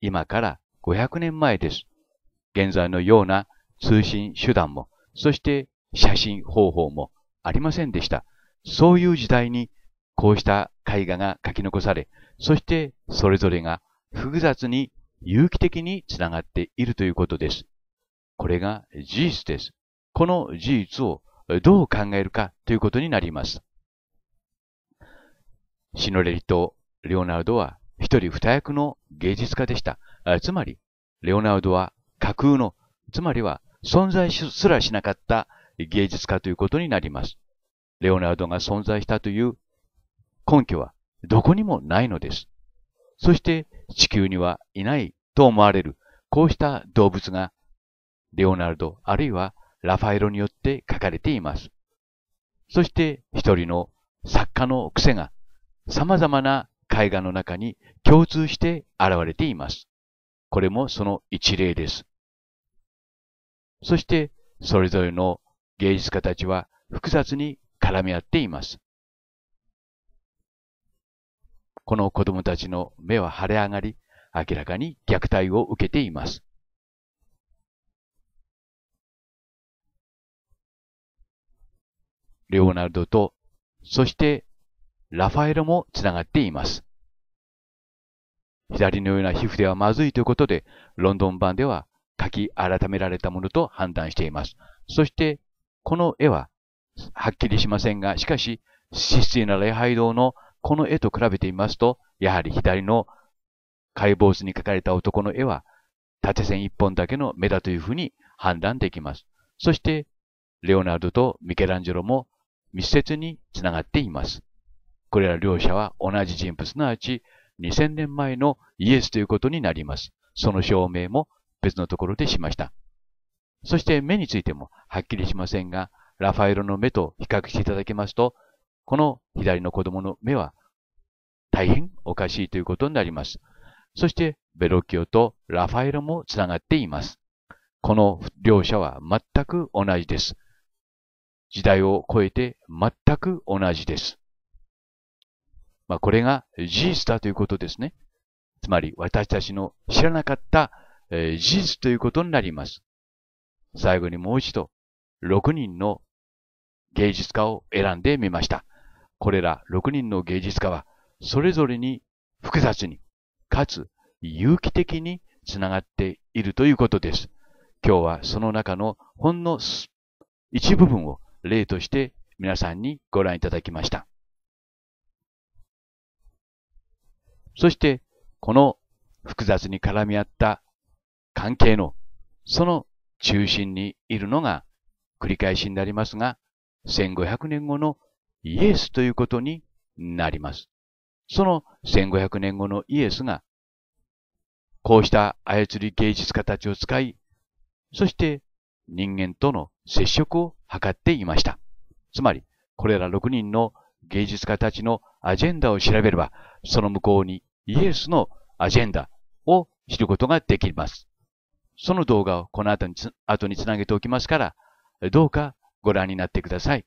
今から500年前です。現在のような通信手段も、そして写真方法もありませんでした。そういう時代にこうした絵画が書き残され、そしてそれぞれが複雑に有機的につながっているということです。これが事実です。この事実をどう考えるかということになります。シノレリとレオナルドは一人二役の芸術家でした。つまり、レオナルドは架空の、つまりは存在すらしなかった芸術家ということになります。レオナルドが存在したという根拠はどこにもないのです。そして地球にはいないと思われるこうした動物がレオナルドあるいはラファエロによって書かれています。そして一人の作家の癖が様々な絵画の中に共通して現れています。これもその一例です。そして、それぞれの芸術家たちは複雑に絡み合っています。この子供たちの目は腫れ上がり、明らかに虐待を受けています。レオナルドと、そしてラファエロも繋がっています。左のような皮膚ではまずいということで、ロンドン版では書き改められたものと判断しています。そして、この絵は、はっきりしませんが、しかし、システィな礼拝堂のこの絵と比べてみますと、やはり左の解剖図に描かれた男の絵は、縦線一本だけの目だというふうに判断できます。そして、レオナルドとミケランジェロも密接につながっています。これら両者は同じ人物、すなわち2000年前のイエスということになります。その証明も別のところでしました。そして目についてもはっきりしませんが、ラファエロの目と比較していただけますと、この左の子供の目は大変おかしいということになります。そしてベロキオとラファエロもつながっています。この両者は全く同じです。時代を超えて全く同じです。まあ、これが事実だということですね。つまり、私たちの知らなかった、えー、事実ということになります。最後にもう一度、6人の芸術家を選んでみました。これら6人の芸術家は、それぞれに複雑に、かつ有機的につながっているということです。今日はその中のほんの一部分を例として皆さんにご覧いただきました。そして、この複雑に絡み合った関係の、その中心にいるのが、繰り返しになりますが、1500年後のイエスということになります。その1500年後のイエスが、こうした操り芸術家たちを使い、そして人間との接触を図っていました。つまり、これら6人の芸術家たちのアジェンダを調べれば、その向こうにイエスのアジェンダを知ることができます。その動画をこの後につ後につなげておきますから、どうかご覧になってください。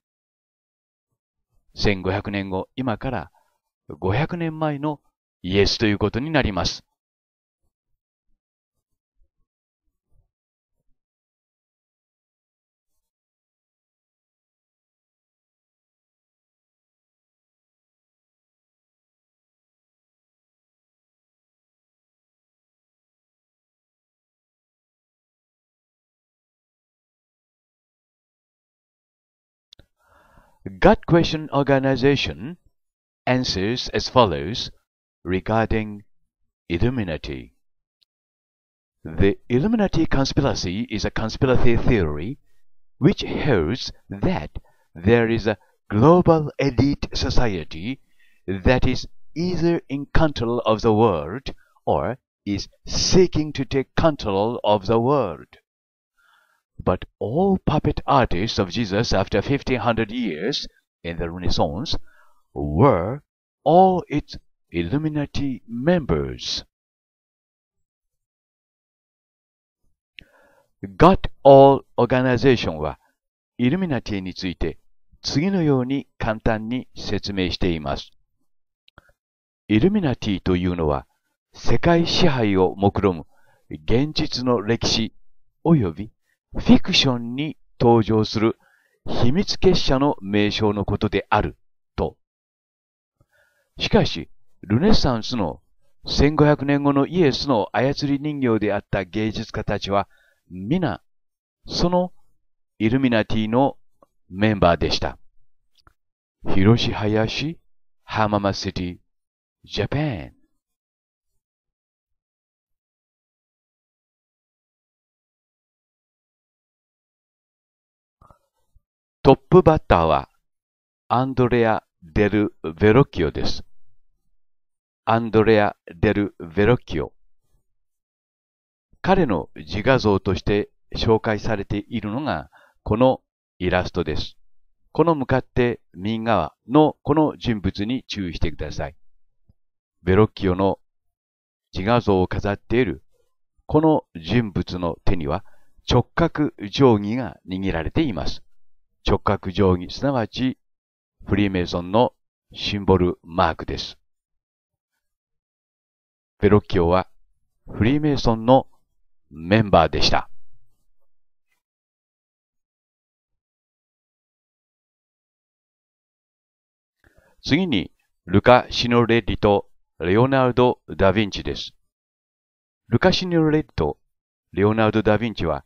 1500年後、今から500年前のイエスということになります。Gut question organization answers as follows regarding Illuminati. The Illuminati conspiracy is a conspiracy theory which holds that there is a global elite society that is either in control of the world or is seeking to take control of the world. but all puppet artists of Jesus after 1500 years in the Renaissance were all its Illuminati members. Got All Organization は Illuminati について次のように簡単に説明しています。Illuminati というのは世界支配を目論む現実の歴史及びフィクションに登場する秘密結社の名称のことであると。しかし、ルネサンスの1500年後のイエスの操り人形であった芸術家たちは皆そのイルミナティのメンバーでした。広し林、浜松シティ、ジャパン。トップバッターはアンドレア・デル・ヴェロキオです。アンドレア・デル・ヴェロキオ。彼の自画像として紹介されているのがこのイラストです。この向かって右側のこの人物に注意してください。ベロッキオの自画像を飾っているこの人物の手には直角定規が握られています。直角定規、すなわちフリーメイソンのシンボルマークです。ベロッキオはフリーメイソンのメンバーでした。次に、ルカ・シノレッリとレオナルド・ダ・ヴィンチです。ルカ・シノレッリとレオナルド・ダ・ヴィンチは、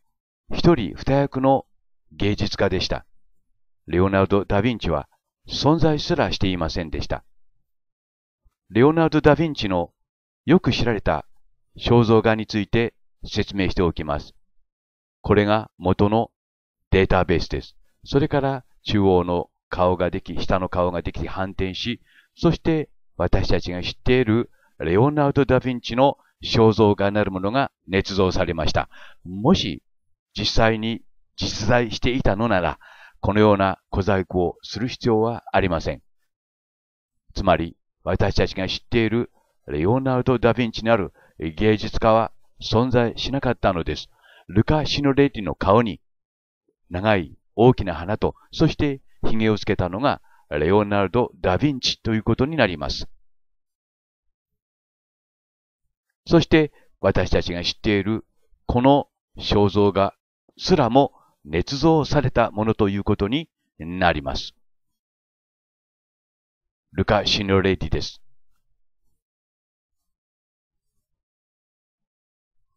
一人二役の芸術家でした。レオナルド・ダ・ヴィンチは存在すらしていませんでした。レオナルド・ダ・ヴィンチのよく知られた肖像画について説明しておきます。これが元のデータベースです。それから中央の顔ができ、下の顔ができて反転し、そして私たちが知っているレオナルド・ダ・ヴィンチの肖像画なるものが捏造されました。もし実際に実在していたのなら、このような小細工をする必要はありません。つまり、私たちが知っているレオナルド・ダ・ヴィンチなる芸術家は存在しなかったのです。ルカ・シノレティの顔に長い大きな花と、そして髭をつけたのがレオナルド・ダ・ヴィンチということになります。そして私たちが知っているこの肖像画すらも捏造されたものということになります。ルカ・シノレディです。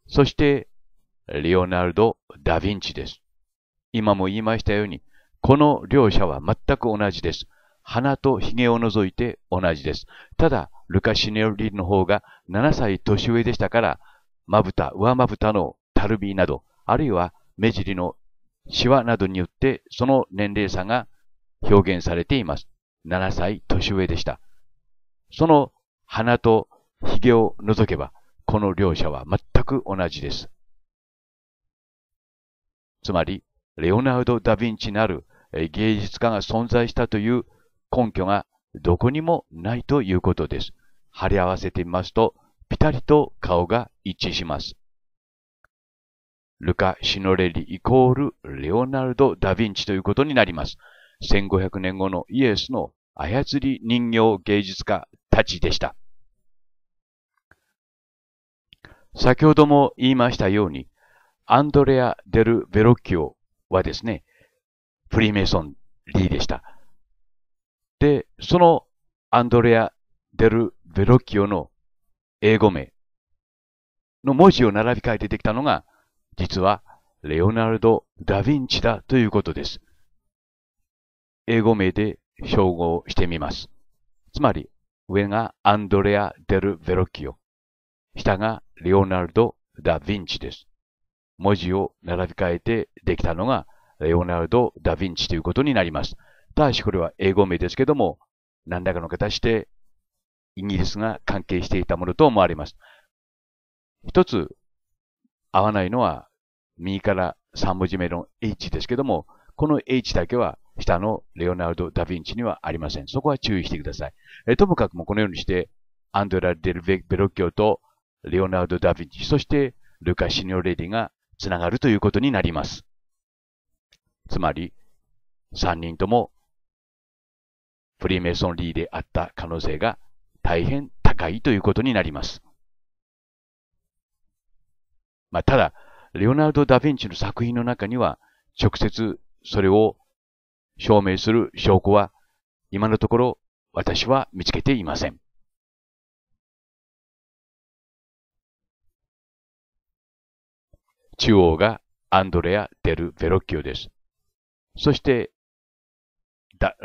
そして、レオナルド・ダ・ヴィンチです。今も言いましたように、この両者は全く同じです。鼻と髭を除いて同じです。ただ、ルカ・シネオリの方が7歳年上でしたから、まぶた、上まぶたのたるみなど、あるいは目尻のシワなどによってその年齢差が表現されています。7歳年上でした。その鼻と髭を除けば、この両者は全く同じです。つまり、レオナルド・ダ・ヴィンチなる芸術家が存在したという根拠がどこにもないということです。貼り合わせてみますと、ピタリと顔が一致します。ルカ・シノレリイコールレオナルド・ダ・ヴィンチということになります。1500年後のイエスの操り人形芸術家たちでした。先ほども言いましたように、アンドレア・デル・ベロッキオはですね、フリーメイソンリーでした。で、そのアンドレア・デル・ベロッキオの英語名の文字を並び替えてできたのが実はレオナルド・ダ・ヴィンチだということです。英語名で称号してみます。つまり、上がアンドレア・デル・ヴェロキオ、下がレオナルド・ダ・ヴィンチです。文字を並び替えてできたのがレオナルド・ダ・ヴィンチということになります。ただしこれは英語名ですけども、何らかの形でイギリスが関係していたものと思われます。一つ合わないのは右から3文字目の H ですけども、この H だけは下のレオナルド・ダ・ヴィンチにはありません。そこは注意してください。えともかくもこのようにして、アンドラ・デルベ・ロッキョとレオナルド・ダ・ヴィンチ、そしてルカ・シニオレディがつながるということになります。つまり、3人ともフリーメイソンリーであった可能性が大変高いということになります。まあ、ただ、レオナルド・ダ・ヴィンチの作品の中には、直接それを証明する証拠は、今のところ私は見つけていません。中央がアンドレア・デル・ベロッキオです。そして、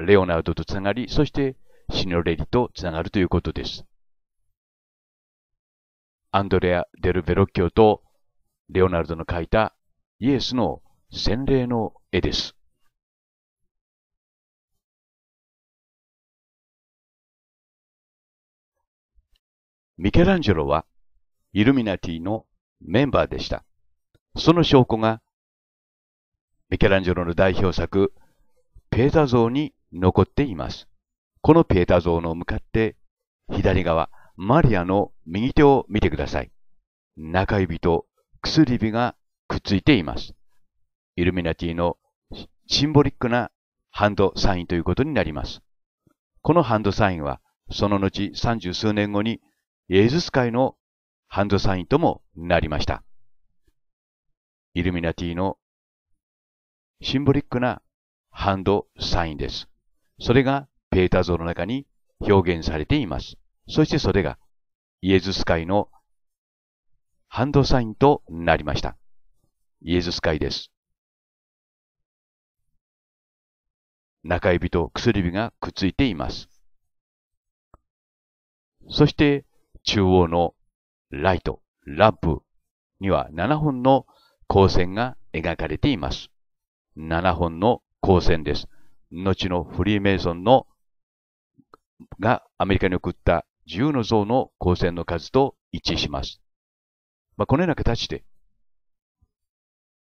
レオナルドとつながり、そしてシノレリとつながるということです。アンドレア・デル・ベロッキオとレオナルドの描いたイエスの洗礼の絵です。ミケランジェロはイルミナティのメンバーでした。その証拠がミケランジェロの代表作ペータ像に残っています。このペータ像の向かって左側、マリアの右手を見てください。中指と薬指がくっついています。イルミナティのシンボリックなハンドサインということになります。このハンドサインは、その後三十数年後に、イエズス会のハンドサインともなりました。イルミナティのシンボリックなハンドサインです。それがペーター像の中に表現されています。そしてそれがイエズス会のハンドサインとなりました。イエズス会です。中指と薬指がくっついています。そして中央のライト、ランプには7本の光線が描かれています。7本の光線です。後のフリーメイソンのがアメリカに送った自由の像の光線の数と一致します。まあ、このような形で、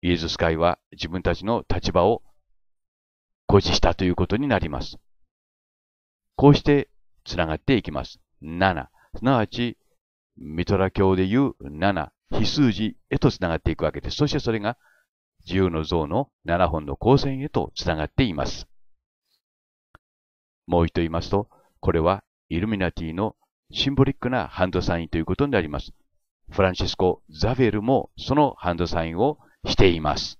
イエズス会は自分たちの立場を誇示したということになります。こうして繋がっていきます。7、すなわち、ミトラ教でいう7、非数字へと繋がっていくわけです。そしてそれが自由の像の7本の光線へと繋がっています。もう一度言いますと、これはイルミナティのシンボリックなハンドサインということになります。フランシスコ・ザフェルもそのハンドサインをしています。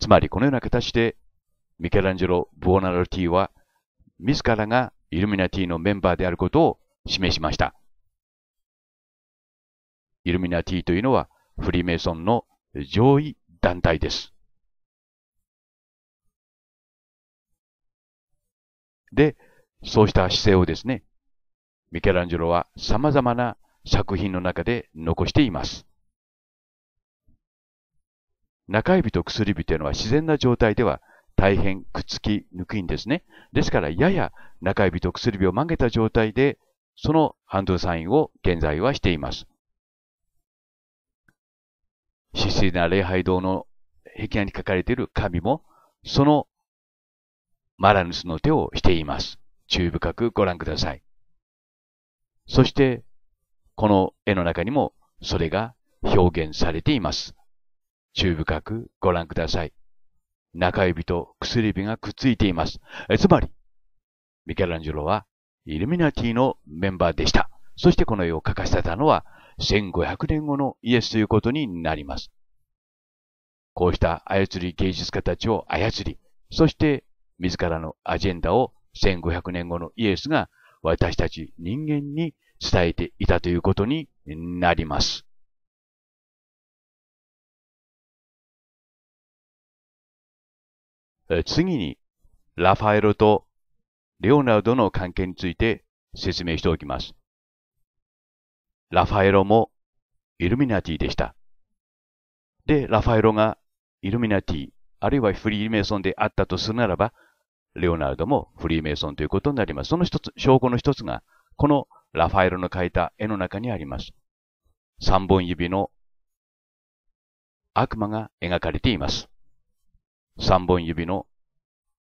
つまりこのような形でミケランジェロ・ボーナルティは自らがイルミナティのメンバーであることを示しました。イルミナティというのはフリーメイソンの上位団体です。で、そうした姿勢をですね、ミケランジェロは様々な作品の中で残しています。中指と薬指というのは自然な状態では大変くっつきにくいんですね。ですから、やや中指と薬指を曲げた状態で、そのハンドサインを現在はしています。神聖な礼拝堂の壁画に書かれている紙も、そのマラヌスの手をしています。注意深くご覧ください。そして、この絵の中にもそれが表現されています。注意深くご覧ください。中指と薬指がくっついています。つまり、ミケランジェロはイルミナティのメンバーでした。そしてこの絵を描かせたのは1500年後のイエスということになります。こうした操り芸術家たちを操り、そして自らのアジェンダを1500年後のイエスが私たち人間に伝えていたということになります。次に、ラファエロとレオナルドの関係について説明しておきます。ラファエロもイルミナティでした。で、ラファエロがイルミナティ、あるいはフリーメイソンであったとするならば、レオナルドもフリーメイソンということになります。その一つ、証拠の一つが、このラファエロの描いた絵の中にあります。三本指の悪魔が描かれています。三本指の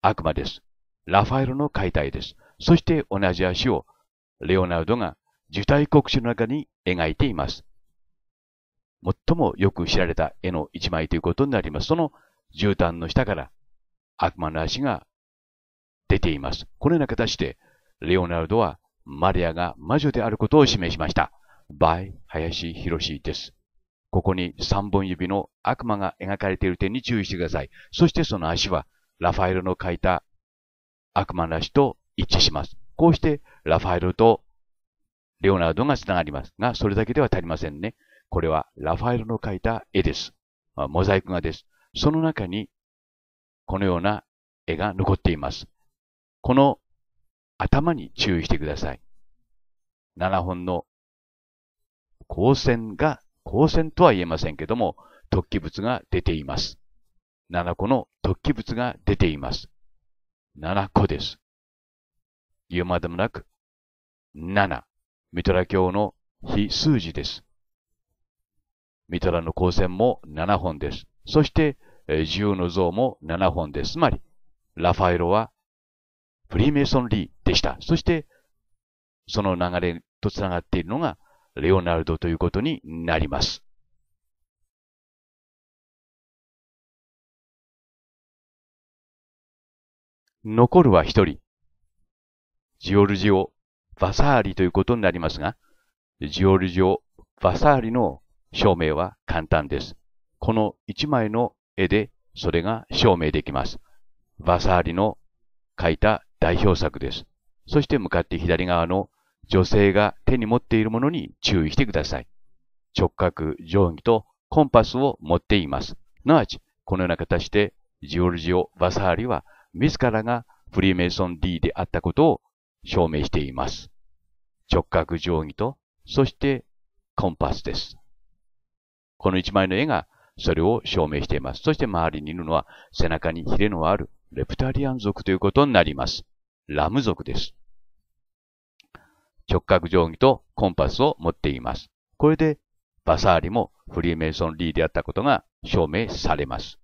悪魔です。ラファエロの解体です。そして同じ足をレオナルドが受胎国知の中に描いています。最もよく知られた絵の一枚ということになります。その絨毯の下から悪魔の足が出ています。このような形で、レオナルドはマリアが魔女であることを示しました。by 林博です。ここに3本指の悪魔が描かれている点に注意してください。そしてその足は、ラファエロの描いた悪魔の足と一致します。こうして、ラファエルとレオナルドが繋がりますが、それだけでは足りませんね。これはラファエルの描いた絵です。モザイク画です。その中に、このような絵が残っています。この頭に注意してください。7本の光線が、光線とは言えませんけども、突起物が出ています。7個の突起物が出ています。7個です。言うまでもなく、7。ミトラ教の非数字です。ミトラの光線も7本です。そして、十の像も7本です。つまり、ラファエロはフリーメイソンリーでした。そして、その流れと繋がっているのが、レオナルドということになります。残るは一人。ジオルジオ・バサーリということになりますが、ジオルジオ・バサーリの証明は簡単です。この一枚の絵でそれが証明できます。バサーリの描いた代表作です。そして向かって左側の女性が手に持っているものに注意してください。直角、定規とコンパスを持っています。すなわち、このような形でジオルジオ・バサーリは自らがフリーメイソン D であったことを証明しています。直角定規と、そしてコンパスです。この一枚の絵がそれを証明しています。そして周りにいるのは背中にヒレのあるレプタリアン族ということになります。ラム族です。直角定規とコンパスを持っています。これでバサーリもフリーメイソンリーであったことが証明されます。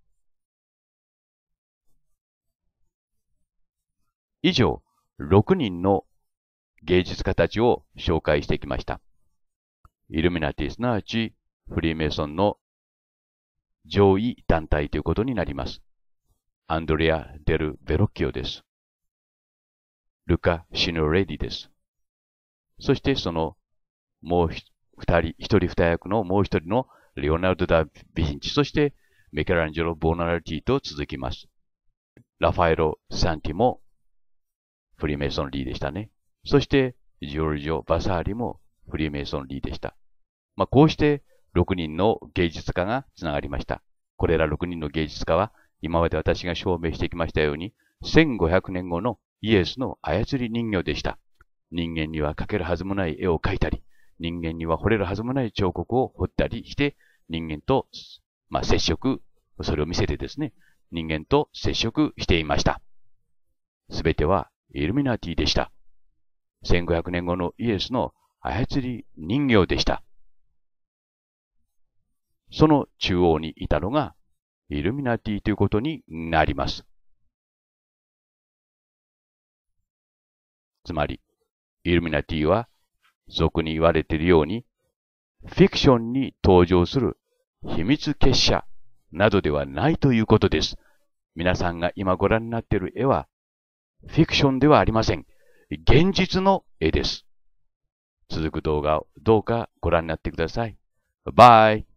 以上、6人の芸術家たちを紹介してきました。イルミナティすなわちフリーメイソンの上位団体ということになります。アンドレア・デル・ベロッキオです。ルカ・シノレディです。そしてそのもう二人、一人二役のもう一人のレオナルド・ダ・ヴィンチ、そしてメケランジェロ・ボーナラティと続きます。ラファエロ・サンティもフリーメイソン・リーでしたね。そしてジョルジョ・バサーリもフリーメイソン・リーでした。まあ、こうして6人の芸術家がつながりました。これら6人の芸術家は今まで私が証明してきましたように1500年後のイエスの操り人形でした。人間には描けるはずもない絵を描いたり、人間には惚れるはずもない彫刻を彫ったりして、人間と、まあ、接触、それを見せてですね、人間と接触していました。すべてはイルミナティでした。1500年後のイエスの操り人形でした。その中央にいたのがイルミナティということになります。つまり、イルミナティは、俗に言われているように、フィクションに登場する秘密結社などではないということです。皆さんが今ご覧になっている絵は、フィクションではありません。現実の絵です。続く動画をどうかご覧になってください。バイ